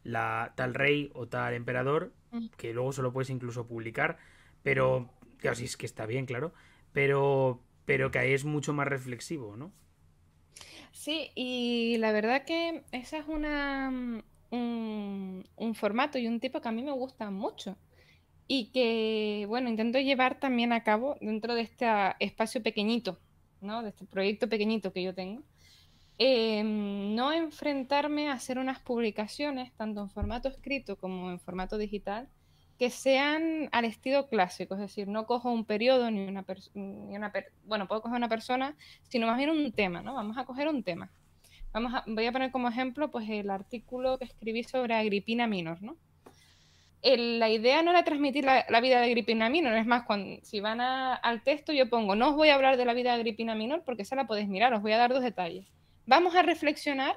la tal rey o tal emperador, mm. que luego se lo puedes incluso publicar, pero, mm. que así es que está bien, claro, pero, pero que ahí es mucho más reflexivo, ¿no? Sí, y la verdad que esa es una, mm, un, un, formato y un tipo que a mí me gusta mucho y que, bueno, intento llevar también a cabo dentro de este espacio pequeñito de este proyecto pequeñito que yo tengo, em, no enfrentarme a hacer unas publicaciones, tanto en formato escrito como en formato digital, que sean al estilo clásico, es decir, no cojo un periodo ni una, ni bueno, puedo coger una persona, sino más bien un tema, ¿no? Vamos a coger un tema. Vamos a voy a poner como ejemplo pues el artículo que escribí sobre Agripina Minor, ¿no? la idea no era transmitir la, vida de Agripina Minor, es más, cuando, si van al texto yo pongo, no os voy a hablar de la vida de Agripina Minor porque esa la podéis mirar, os voy a dar dos detalles. Vamos a reflexionar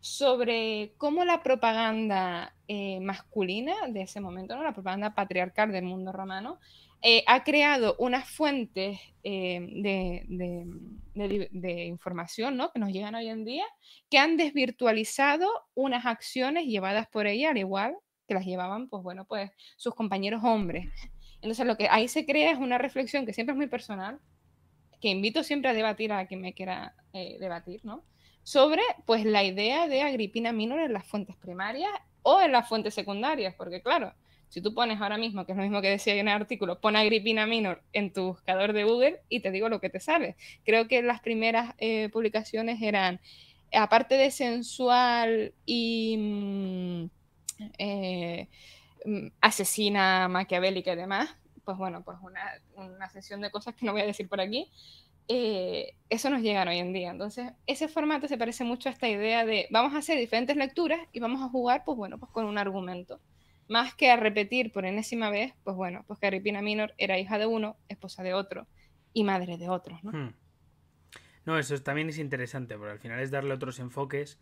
sobre cómo la propaganda eh, masculina de ese momento, ¿no? la propaganda patriarcal del mundo romano, eh, ha creado unas fuentes eh, de, información que nos llegan hoy en día que han desvirtualizado unas acciones llevadas por ella, al igual que las llevaban, pues bueno, pues sus compañeros hombres. Entonces lo que ahí se crea es una reflexión que siempre es muy personal, que invito siempre a debatir a quien me quiera eh, debatir, ¿no? Sobre pues la idea de Agripina Minor en las fuentes primarias o en las fuentes secundarias, porque claro, si tú pones ahora mismo, que es lo mismo que decía en el artículo, pon Agripina Minor en tu buscador de Google y te digo lo que te sale. Creo que las primeras eh, publicaciones eran, aparte de sensual y... Mm, eh, mm, asesina, maquiavélica y demás, pues bueno, pues una, sesión de cosas que no voy a decir por aquí, eh, eso nos llega hoy en día. Entonces, ese formato se parece mucho a esta idea de vamos a hacer diferentes lecturas y vamos a jugar, pues bueno, pues con un argumento. Más que a repetir por enésima vez, pues bueno, pues que Agripina Minor era hija de uno, esposa de otro y madre de otro ¿no? Hmm. No, eso también es interesante, porque al final es darle otros enfoques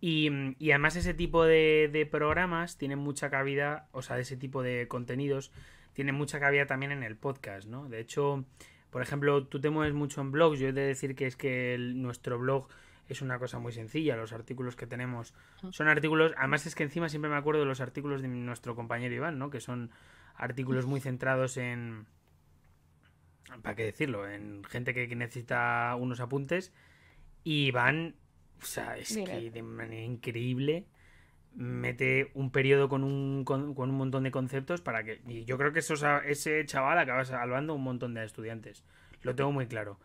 y, y además ese tipo de, programas tienen mucha cabida, o sea, ese tipo de contenidos tienen mucha cabida también en el podcast, ¿no? De hecho, por ejemplo, tú te mueves mucho en blogs, yo he de decir que es que nuestro blog es una cosa muy sencilla, los artículos que tenemos son artículos, además es que encima siempre me acuerdo de los artículos de nuestro compañero Iván, ¿no? Que son artículos muy centrados en, ¿para qué decirlo? En gente que necesita unos apuntes y van o sea, es que de manera increíble mete un periodo con un, con, un montón de conceptos para que... Y yo creo que eso, ese chaval acaba salvando un montón de estudiantes. Lo tengo muy claro.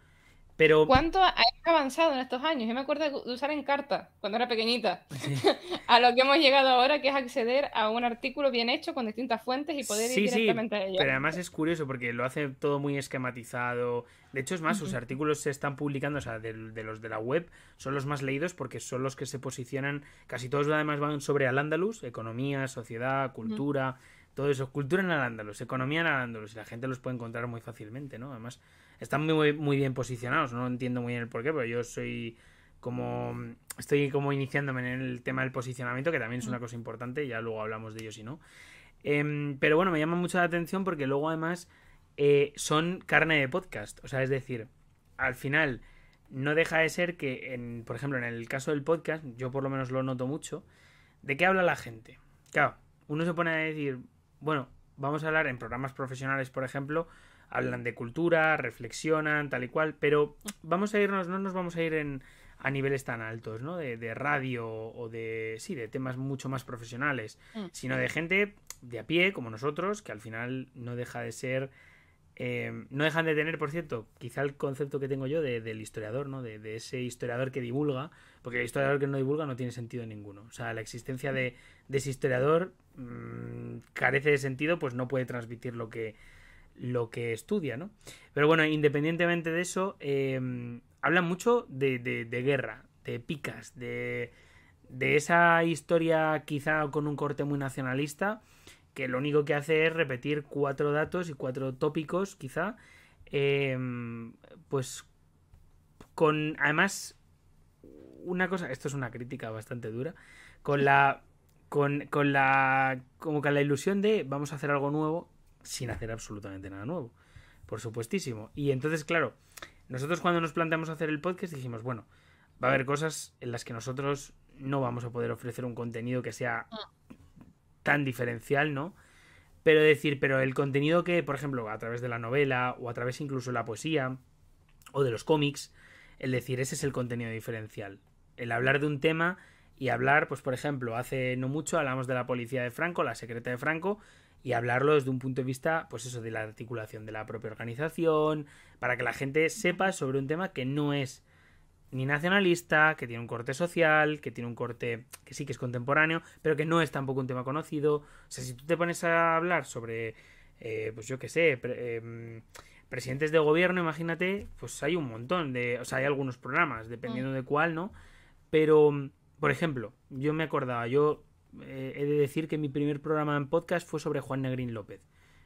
¿Cuánto ha avanzado en estos años? Yo me acuerdo de usar en carta cuando era pequeñita. a lo que hemos llegado ahora, que es acceder a un artículo bien hecho con distintas fuentes y poder sí, ir directamente sí, a ello. Pero además es curioso porque lo hace todo muy esquematizado. De hecho, es más, sus artículos se están publicando, o sea, de, los de la web, son los más leídos porque son los que se posicionan. Casi todos además van sobre Al-Ándalus, economía, sociedad, cultura. todo eso, cultura en al Andalus, economía en al y la gente los puede encontrar muy fácilmente, ¿no? Además, están muy, muy bien posicionados. No entiendo muy bien el porqué, pero yo soy como estoy como iniciándome en el tema del posicionamiento, que también es una mm. cosa importante, ya luego hablamos de ello si no. Em, pero bueno, me llama mucho la atención porque luego además eh, son carne de podcast. O sea, es decir, al final no deja de ser que, en, por ejemplo, en el caso del podcast, yo por lo menos lo noto mucho, ¿de qué habla la gente? Claro, uno se pone a decir, bueno, vamos a hablar en programas profesionales, por ejemplo, hablan de cultura, reflexionan, tal y cual, pero vamos a irnos, no nos vamos a ir en, a niveles tan altos, ¿no? De, radio o de, sí, de temas mucho más profesionales, mm. sino de gente de a pie, como nosotros, que al final no deja de ser, em, no dejan de tener, por cierto, quizá el concepto que tengo yo de, del historiador, ¿no? De, ese historiador que divulga, porque el historiador que no divulga no tiene sentido ninguno. O sea, la existencia de, ese historiador mm, carece de sentido, pues no puede transmitir lo que lo que estudia, ¿no? Pero bueno, independientemente de eso, em, habla mucho de, guerra, de picas, de, de esa historia quizá con un corte muy nacionalista, que lo único que hace es repetir cuatro datos y cuatro tópicos, quizá, em, pues con, además, una cosa, esto es una crítica bastante dura, con la... Con, con la. como que la ilusión de vamos a hacer algo nuevo, sin hacer absolutamente nada nuevo. Por supuestísimo. Y entonces, claro, nosotros cuando nos planteamos hacer el podcast dijimos, bueno, va a haber cosas en las que nosotros no vamos a poder ofrecer un contenido que sea ah. tan diferencial, ¿no? Pero decir, pero el contenido que, por ejemplo, a través de la novela o a través incluso de la poesía o de los cómics, el decir, ese es el contenido diferencial. El hablar de un tema y hablar, pues por ejemplo, hace no mucho hablamos de la policía de Franco, la secreta de Franco, y hablarlo desde un punto de vista, pues eso, de la articulación de la propia organización, para que la gente sepa sobre un tema que no es ni nacionalista, que tiene un corte social, que tiene un corte que sí que es contemporáneo, pero que no es tampoco un tema conocido. O sea, si tú te pones a hablar sobre, eh, pues yo qué sé, em, presidentes de gobierno, imagínate, pues hay un montón de, o sea, hay algunos programas, dependiendo mm. de cuál, ¿no? Pero, por ejemplo, yo me acordaba, yo eh, he de decir que mi primer programa en podcast fue sobre Juan Negrín López,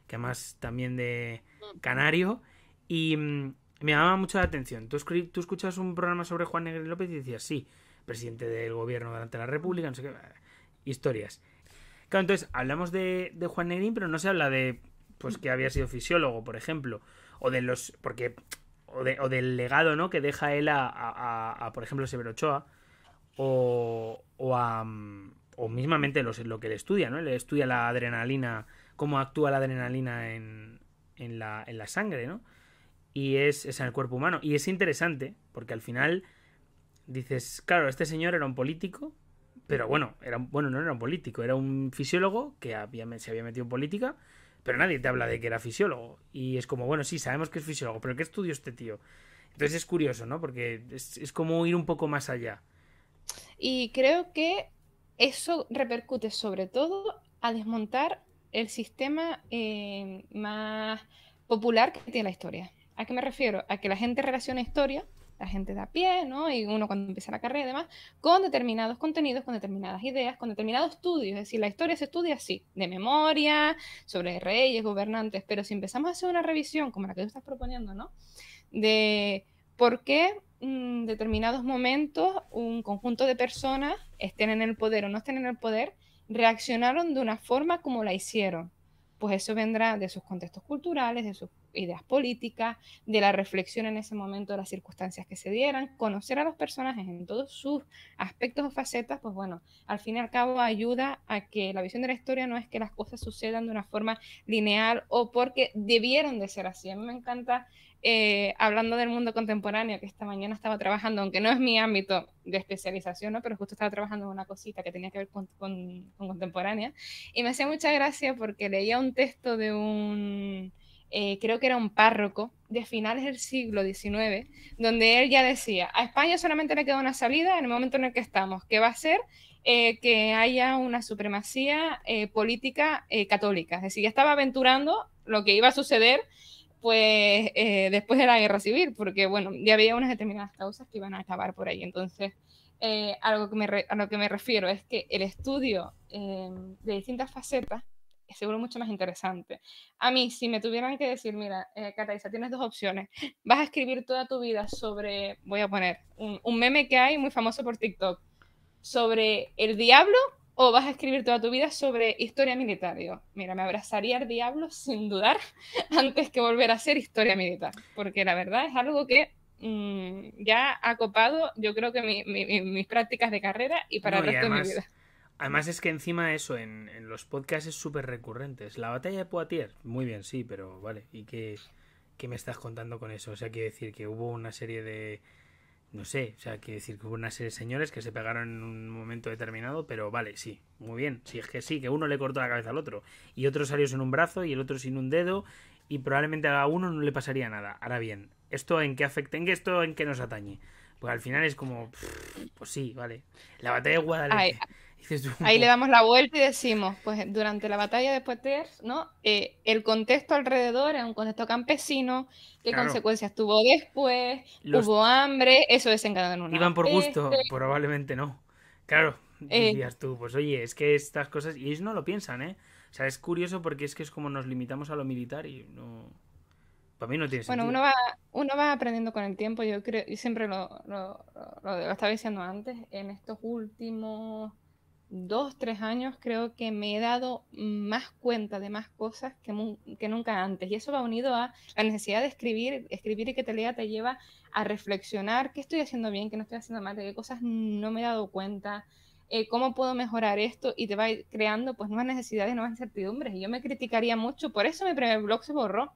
que además también de mm. Canario, y mm, me llamaba mucho la atención. Tú, escuchas un programa sobre Juan Negrín López y decías, sí, presidente del gobierno durante la República, no sé qué, eh, historias. Claro, entonces hablamos de, Juan Negrín, pero no se habla de pues que había sido fisiólogo, por ejemplo, o de los porque o, del legado, ¿no? Que deja él a, por ejemplo Severo Ochoa o, o a mm, o mismamente los, lo que le estudia, ¿no? le estudia la adrenalina, cómo actúa la adrenalina en, la, sangre, ¿no? Y es, en el cuerpo humano. Y es interesante, porque al final dices, claro, este señor era un político, pero bueno, era, bueno, no era un político, era un fisiólogo que se había metido en política, pero nadie te habla de que era fisiólogo. Y es como, bueno, sí, sabemos que es fisiólogo, pero ¿qué estudió este tío? Entonces es curioso, ¿no? Porque es como ir un poco más allá. Y creo que eso repercute sobre todo a desmontar el sistema eh, más popular que tiene la historia. ¿A qué me refiero? A que la gente relaciona historia, la gente da pie, ¿no? Y uno cuando empieza la carrera y demás, con determinados contenidos, con determinadas ideas, con determinados estudios. Es decir, la historia se estudia así, de memoria, sobre reyes, gobernantes, pero si empezamos a hacer una revisión como la que tú estás proponiendo, ¿no? De por qué Mm, determinados momentos un conjunto de personas, estén en el poder o no estén en el poder, reaccionaron de una forma como la hicieron. Pues eso vendrá de sus contextos culturales, de sus ideas políticas, de la reflexión en ese momento de las circunstancias que se dieran, conocer a los personajes en todos sus aspectos o facetas, pues bueno, al fin y al cabo ayuda a que la visión de la historia no es que las cosas sucedan de una forma lineal o porque debieron de ser así. A mí me encanta eh, hablando del mundo contemporáneo, que esta mañana estaba trabajando, aunque no es mi ámbito de especialización, ¿no? pero justo estaba trabajando en una cosita que tenía que ver con, con, contemporánea, y me hacía mucha gracia porque leía un texto de un, eh, creo que era un párroco de finales del siglo XIX, donde él ya decía, a España solamente le queda una salida en el momento en el que estamos, que va a ser eh, que haya una supremacía política católica, es decir, ya estaba aventurando lo que iba a suceder pues eh, después de la guerra civil, porque bueno, ya había unas determinadas causas que iban a acabar por ahí. Entonces, eh, a, lo que me a lo que me refiero es que el estudio eh, de distintas facetas es seguro mucho más interesante. A mí, si me tuvieran que decir, mira, eh, tienes dos opciones. Vas a escribir toda tu vida sobre, voy a poner un meme que hay muy famoso por TikTok, sobre el diablo o vas a escribir toda tu vida sobre historia militar. Digo, mira, me abrazaría al diablo sin dudar antes que volver a hacer historia militar, porque la verdad es algo que mm, ya ha copado, yo creo que mis prácticas de carrera y para el resto de mi vida. Además es que encima eso, en, los podcasts es súper recurrente. La batalla de Poitiers, muy bien, sí, pero vale, ¿y qué, qué me estás contando con eso? O sea, quiere decir que hubo una serie de no sé, o sea, que decir que hubo una serie de señores que se pegaron en un momento determinado, pero vale, sí, muy bien. Si sí, es que sí, que uno le cortó la cabeza al otro, y otro salió sin un brazo y el otro sin un dedo, y probablemente a uno no le pasaría nada. Ahora bien, ¿esto en qué afecta? ¿En qué esto en qué nos atañe? porque al final es como, pues sí, vale. La batalla de Guadalajara. Ahí le damos la vuelta y decimos, pues durante la batalla de Poitiers, ¿no? Eh, el contexto alrededor era un contexto campesino, qué consecuencias tuvo después, hubo hambre, eso desencadenó en una Iban por gusto, probablemente no. Claro, eh. dirías tú, pues oye, es que estas cosas, y ellos no lo piensan, ¿eh? O sea, es curioso porque es que es como nos limitamos a lo militar y no... Para mí no tiene sentido. Bueno, uno va, uno va aprendiendo con el tiempo, yo creo, y siempre lo estaba diciendo antes, en estos últimos dos, tres años, creo que me he dado más cuenta de más cosas que, nunca antes. Y eso va unido a la necesidad de escribir. Escribir y que te lea te lleva a reflexionar qué estoy haciendo bien, qué no estoy haciendo mal, de qué cosas no me he dado cuenta, eh, cómo puedo mejorar esto. Y te va creando pues nuevas necesidades, nuevas incertidumbres. Y yo me criticaría mucho. Por eso mi primer blog se borró.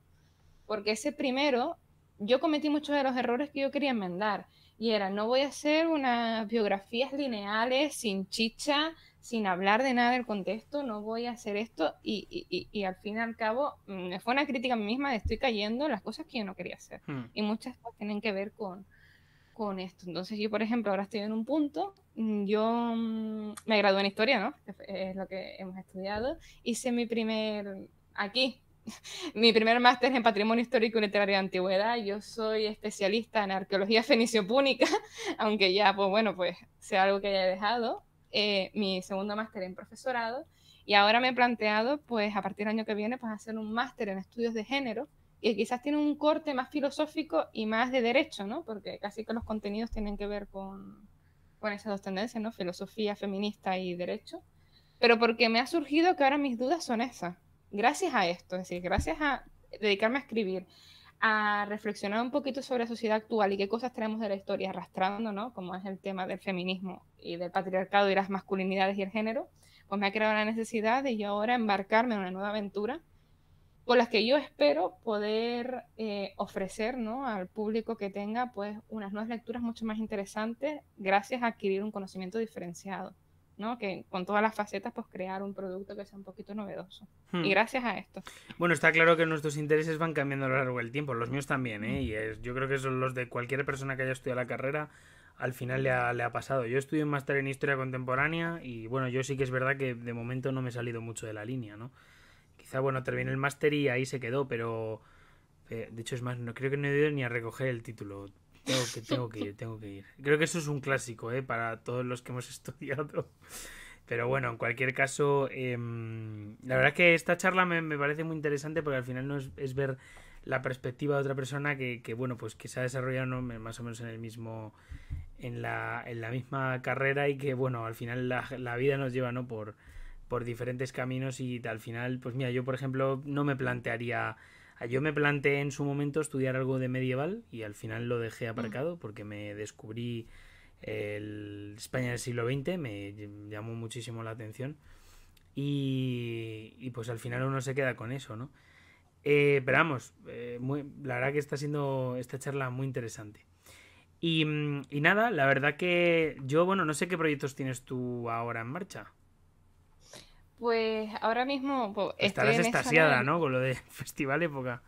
Porque ese primero, yo cometí muchos de los errores que yo quería enmendar y era, no voy a hacer unas biografías lineales, sin chicha, sin hablar de nada del contexto, no voy a hacer esto. Y, y, y, al fin y al cabo, me mm, fue una crítica a mí misma de estoy cayendo las cosas que yo no quería hacer. Hmm. Y muchas tienen que ver con, con esto. Entonces yo, por ejemplo, ahora estoy en un punto, mm, yo mm, me gradué en historia, ¿no? Es lo que hemos estudiado. Hice mi primer, aquí, mi primer máster en Patrimonio Histórico y Literario de Antigüedad. Yo soy especialista en arqueología fenicio-púnica, aunque ya, pues bueno, pues sea algo que haya dejado. Eh, mi segundo máster en profesorado. Y ahora me he planteado, pues a partir del año que viene, pues hacer un máster en estudios de género, que quizás tiene un corte más filosófico y más de derecho, ¿no? Porque casi que los contenidos tienen que ver con, con esas dos tendencias, ¿no? Filosofía feminista y derecho. Pero porque me ha surgido que ahora mis dudas son esas gracias a esto, es decir, gracias a dedicarme a escribir, a reflexionar un poquito sobre la sociedad actual y qué cosas traemos de la historia arrastrando, ¿no? Como es el tema del feminismo y del patriarcado y las masculinidades y el género, pues me ha creado la necesidad de yo ahora embarcarme en una nueva aventura con las que yo espero poder eh, ofrecer ¿no? al público que tenga pues unas nuevas lecturas mucho más interesantes gracias a adquirir un conocimiento diferenciado. ¿no? Que con todas las facetas, pues crear un producto que sea un poquito novedoso. Y hmm. gracias a esto. Bueno, está claro que nuestros intereses van cambiando a lo largo del tiempo, los míos también, ¿eh? Y es, yo creo que son los de cualquier persona que haya estudiado la carrera, al final le ha, le ha pasado. Yo estudié un máster en Historia Contemporánea y, bueno, yo sí que es verdad que de momento no me he salido mucho de la línea, ¿no? Quizá, bueno, terminé el máster y ahí se quedó, pero... Eh, de hecho, es más, no creo que no he ido ni a recoger el título tengo que, tengo que ir, tengo que ir. Creo que eso es un clásico, ¿eh? Para todos los que hemos estudiado. Pero bueno, en cualquier caso, eh, la verdad es que esta charla me, me, parece muy interesante porque al final no es, ver la perspectiva de otra persona que, que, bueno, pues que se ha desarrollado más o menos en el mismo, en la, en la misma carrera y que, bueno, al final la, vida nos lleva, ¿no? Por, por diferentes caminos y al final, pues mira, yo por ejemplo no me plantearía yo me planteé en su momento estudiar algo de medieval y al final lo dejé mm. aparcado porque me descubrí el España del siglo XX, me llamó muchísimo la atención y, pues al final uno se queda con eso, ¿no? Eh, pero vamos, eh, la verdad que está siendo esta charla muy interesante. Y, y nada, la verdad que yo, bueno, no sé qué proyectos tienes tú ahora en marcha. Pues ahora mismo. Pues, Estarás estasiada, ¿no? Con lo de Festival Época.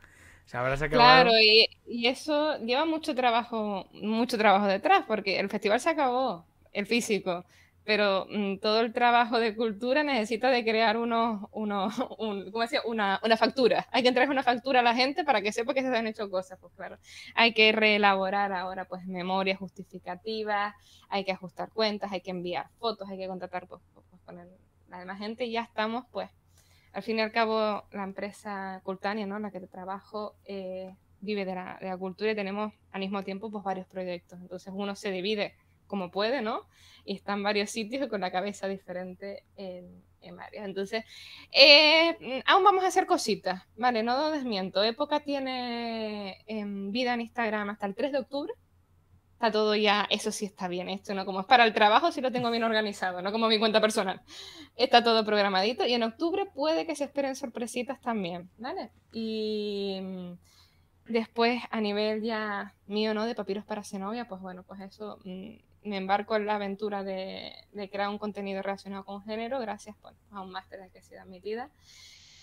O sea, Claro, y, eso lleva mucho trabajo, mucho trabajo detrás, porque el festival se acabó, el físico, pero mm, todo el trabajo de cultura necesita de crear unos, unos ¿cómo decía? Una, factura. Hay que entregar una factura a la gente para que sepa que se han hecho cosas, pues claro. Hay que reelaborar ahora pues memorias justificativas, hay que ajustar cuentas, hay que enviar fotos, hay que contratar pues, con pues, pues, el la demás gente ya estamos, pues, al fin y al cabo, la empresa Cultania, ¿no? La que trabajo, eh, vive de la, cultura y tenemos al mismo tiempo, pues, varios proyectos. Entonces uno se divide como puede, ¿no? Y está en varios sitios con la cabeza diferente en, en varios. Entonces, eh, aún vamos a hacer cositas, ¿vale? No desmiento. Época tiene en em, vida en Instagram hasta el 3 de octubre está todo ya, eso sí está bien, esto no como es para el trabajo, sí lo tengo bien organizado, no como mi cuenta personal. Está todo programadito y en octubre puede que se esperen sorpresitas también, ¿vale? Y mm, después a nivel ya mío, ¿no? De papiros para Zenobia, pues bueno, pues eso mm, me embarco en la aventura de, crear un contenido relacionado con género gracias pues, a un máster de que he sido admitida.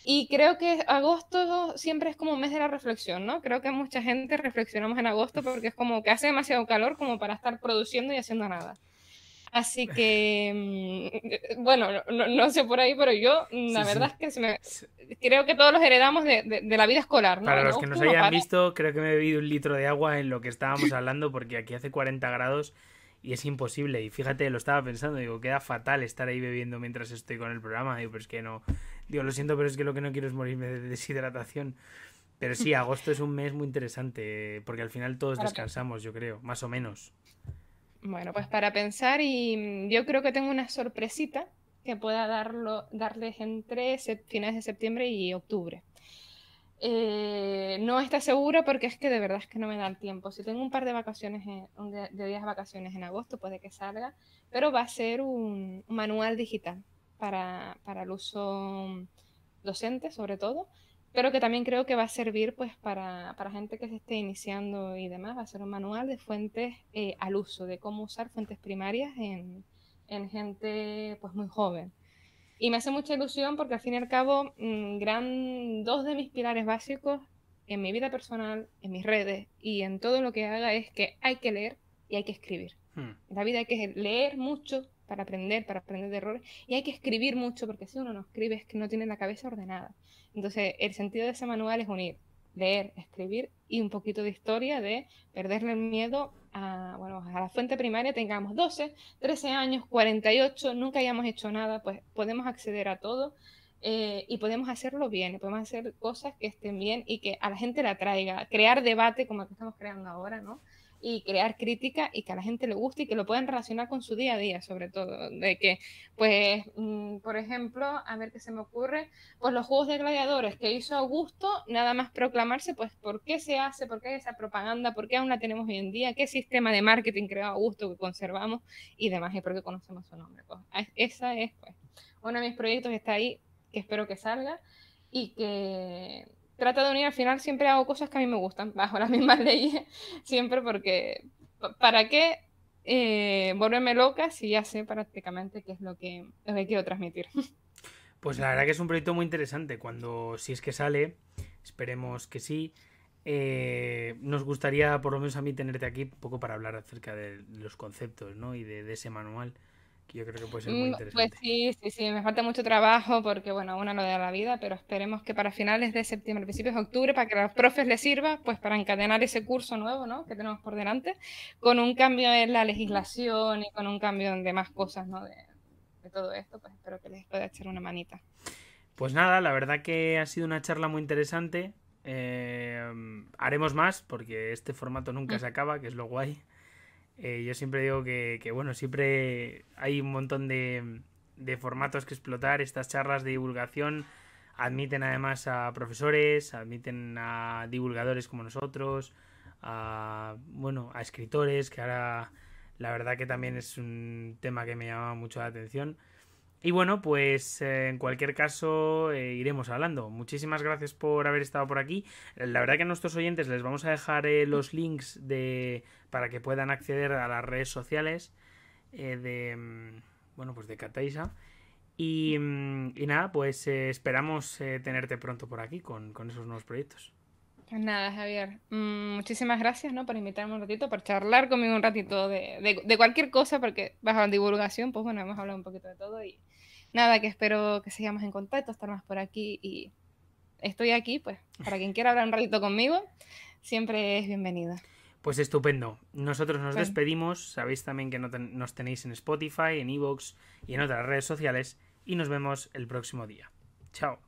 Y creo que agosto siempre es como mes de la reflexión, ¿no? Creo que mucha gente reflexionamos en agosto porque es como que hace demasiado calor como para estar produciendo y haciendo nada. Así que, mm, bueno, no, sé por ahí, pero yo, mm, la verdad es que creo que todos los heredamos de, de, la vida escolar. ¿no? Para los que nos hayan visto, creo que me he bebido un litro de agua en lo que estábamos hablando, porque aquí hace 40 grados y es imposible. Y fíjate, lo estaba pensando, digo, queda fatal estar ahí bebiendo mientras estoy con el programa, digo, pero es que no, lo siento, pero es que lo que no quiero es morirme de deshidratación. Pero sí, agosto es un mes muy interesante, porque al final todos descansamos, yo creo, más o menos. Bueno, pues para pensar, y mm, yo creo que tengo una sorpresita que pueda darlo, darles entre finales de septiembre y octubre. Eh, no está segura porque es que de verdad es que no me da el tiempo. Si tengo un par de vacaciones, de, de días de vacaciones en agosto, puede que salga, pero va a ser un manual digital para, el uso docente sobre todo, pero que también creo que va a servir pues para, gente que se esté iniciando y demás, va a ser un manual de fuentes eh, al uso, de cómo usar fuentes primarias en, gente pues muy joven. Y me hace mucha ilusión porque al fin y al cabo, mm, gran, dos de mis pilares básicos en mi vida personal, en mis redes y en todo lo que haga es que hay que leer y hay que escribir. Hmm. En la vida hay que leer mucho para aprender, para aprender de errores. Y hay que escribir mucho, porque si uno no escribe es que no tiene la cabeza ordenada. Entonces, el sentido de ese manual es unir, leer, escribir y un poquito de historia de perderle el miedo a, bueno, a la fuente primaria, tengamos 12, 13 años, 48, nunca hayamos hecho nada, pues podemos acceder a todo. Eh, y podemos hacerlo bien, podemos hacer cosas que estén bien y que a la gente la traiga, crear debate como el que estamos creando ahora, ¿no? y crear crítica y que a la gente le guste y que lo puedan relacionar con su día a día, sobre todo. De que, pues, mm, por ejemplo, a ver qué se me ocurre, pues los juegos de gladiadores que hizo Augusto, nada más proclamarse, pues, ¿por qué se hace? ¿Por qué hay esa propaganda? ¿Por qué aún la tenemos hoy en día? ¿Qué sistema de marketing creó Augusto que conservamos y demás? ¿Y por qué conocemos su nombre? Pues, esa es, pues, uno de mis proyectos que está ahí, que espero que salga y que trata de unir, al final siempre hago cosas que a mí me gustan, bajo las mismas leyes, siempre porque, ¿para qué eh, volverme loca si ya sé prácticamente qué es lo que, quiero transmitir? Pues la verdad que es un proyecto muy interesante, cuando si es que sale, esperemos que sí. Eh, nos gustaría, por lo menos a mí, tenerte aquí un poco para hablar acerca de los conceptos ¿no? y de ese manual yo creo que puede ser muy mm, pues interesante. Pues sí, sí, sí, me falta mucho trabajo porque, bueno, una no da la vida, pero esperemos que para finales de septiembre, principios de octubre, para que a los profes les sirva, pues para encadenar ese curso nuevo, ¿no? Que tenemos por delante, con un cambio en la legislación y con un cambio en demás cosas, ¿no? De, todo esto, pues espero que les pueda echar una manita. Pues nada, la verdad que ha sido una charla muy interesante. Eh, haremos más porque este formato nunca mm. se acaba, que es lo guay. Eh, yo siempre digo que, bueno, siempre hay un montón de, de formatos que explotar. Estas charlas de divulgación admiten además a profesores, admiten a divulgadores como nosotros, a, bueno, a escritores, que ahora la verdad que también es un tema que me llama mucho la atención. Y bueno, pues eh, en cualquier caso eh, iremos hablando. Muchísimas gracias por haber estado por aquí. La verdad que a nuestros oyentes les vamos a dejar eh, los links de para que puedan acceder a las redes sociales de mm, bueno, pues de Cataisa. Y, mm, nada, pues esperamos tenerte pronto por aquí con esos nuevos proyectos. Nada, Javier. Mm, muchísimas gracias ¿no? por invitarme un ratito, por charlar conmigo un ratito de, cualquier cosa, porque bajo divulgación, pues bueno, hemos hablado un poquito de todo y nada, que espero que sigamos en contacto, estar más por aquí y estoy aquí, pues para quien quiera hablar un ratito conmigo, siempre es bienvenida. Pues estupendo. Nosotros nos despedimos, sabéis también que nos tenéis en Spotify, en Evox y en otras redes sociales y nos vemos el próximo día. Chao.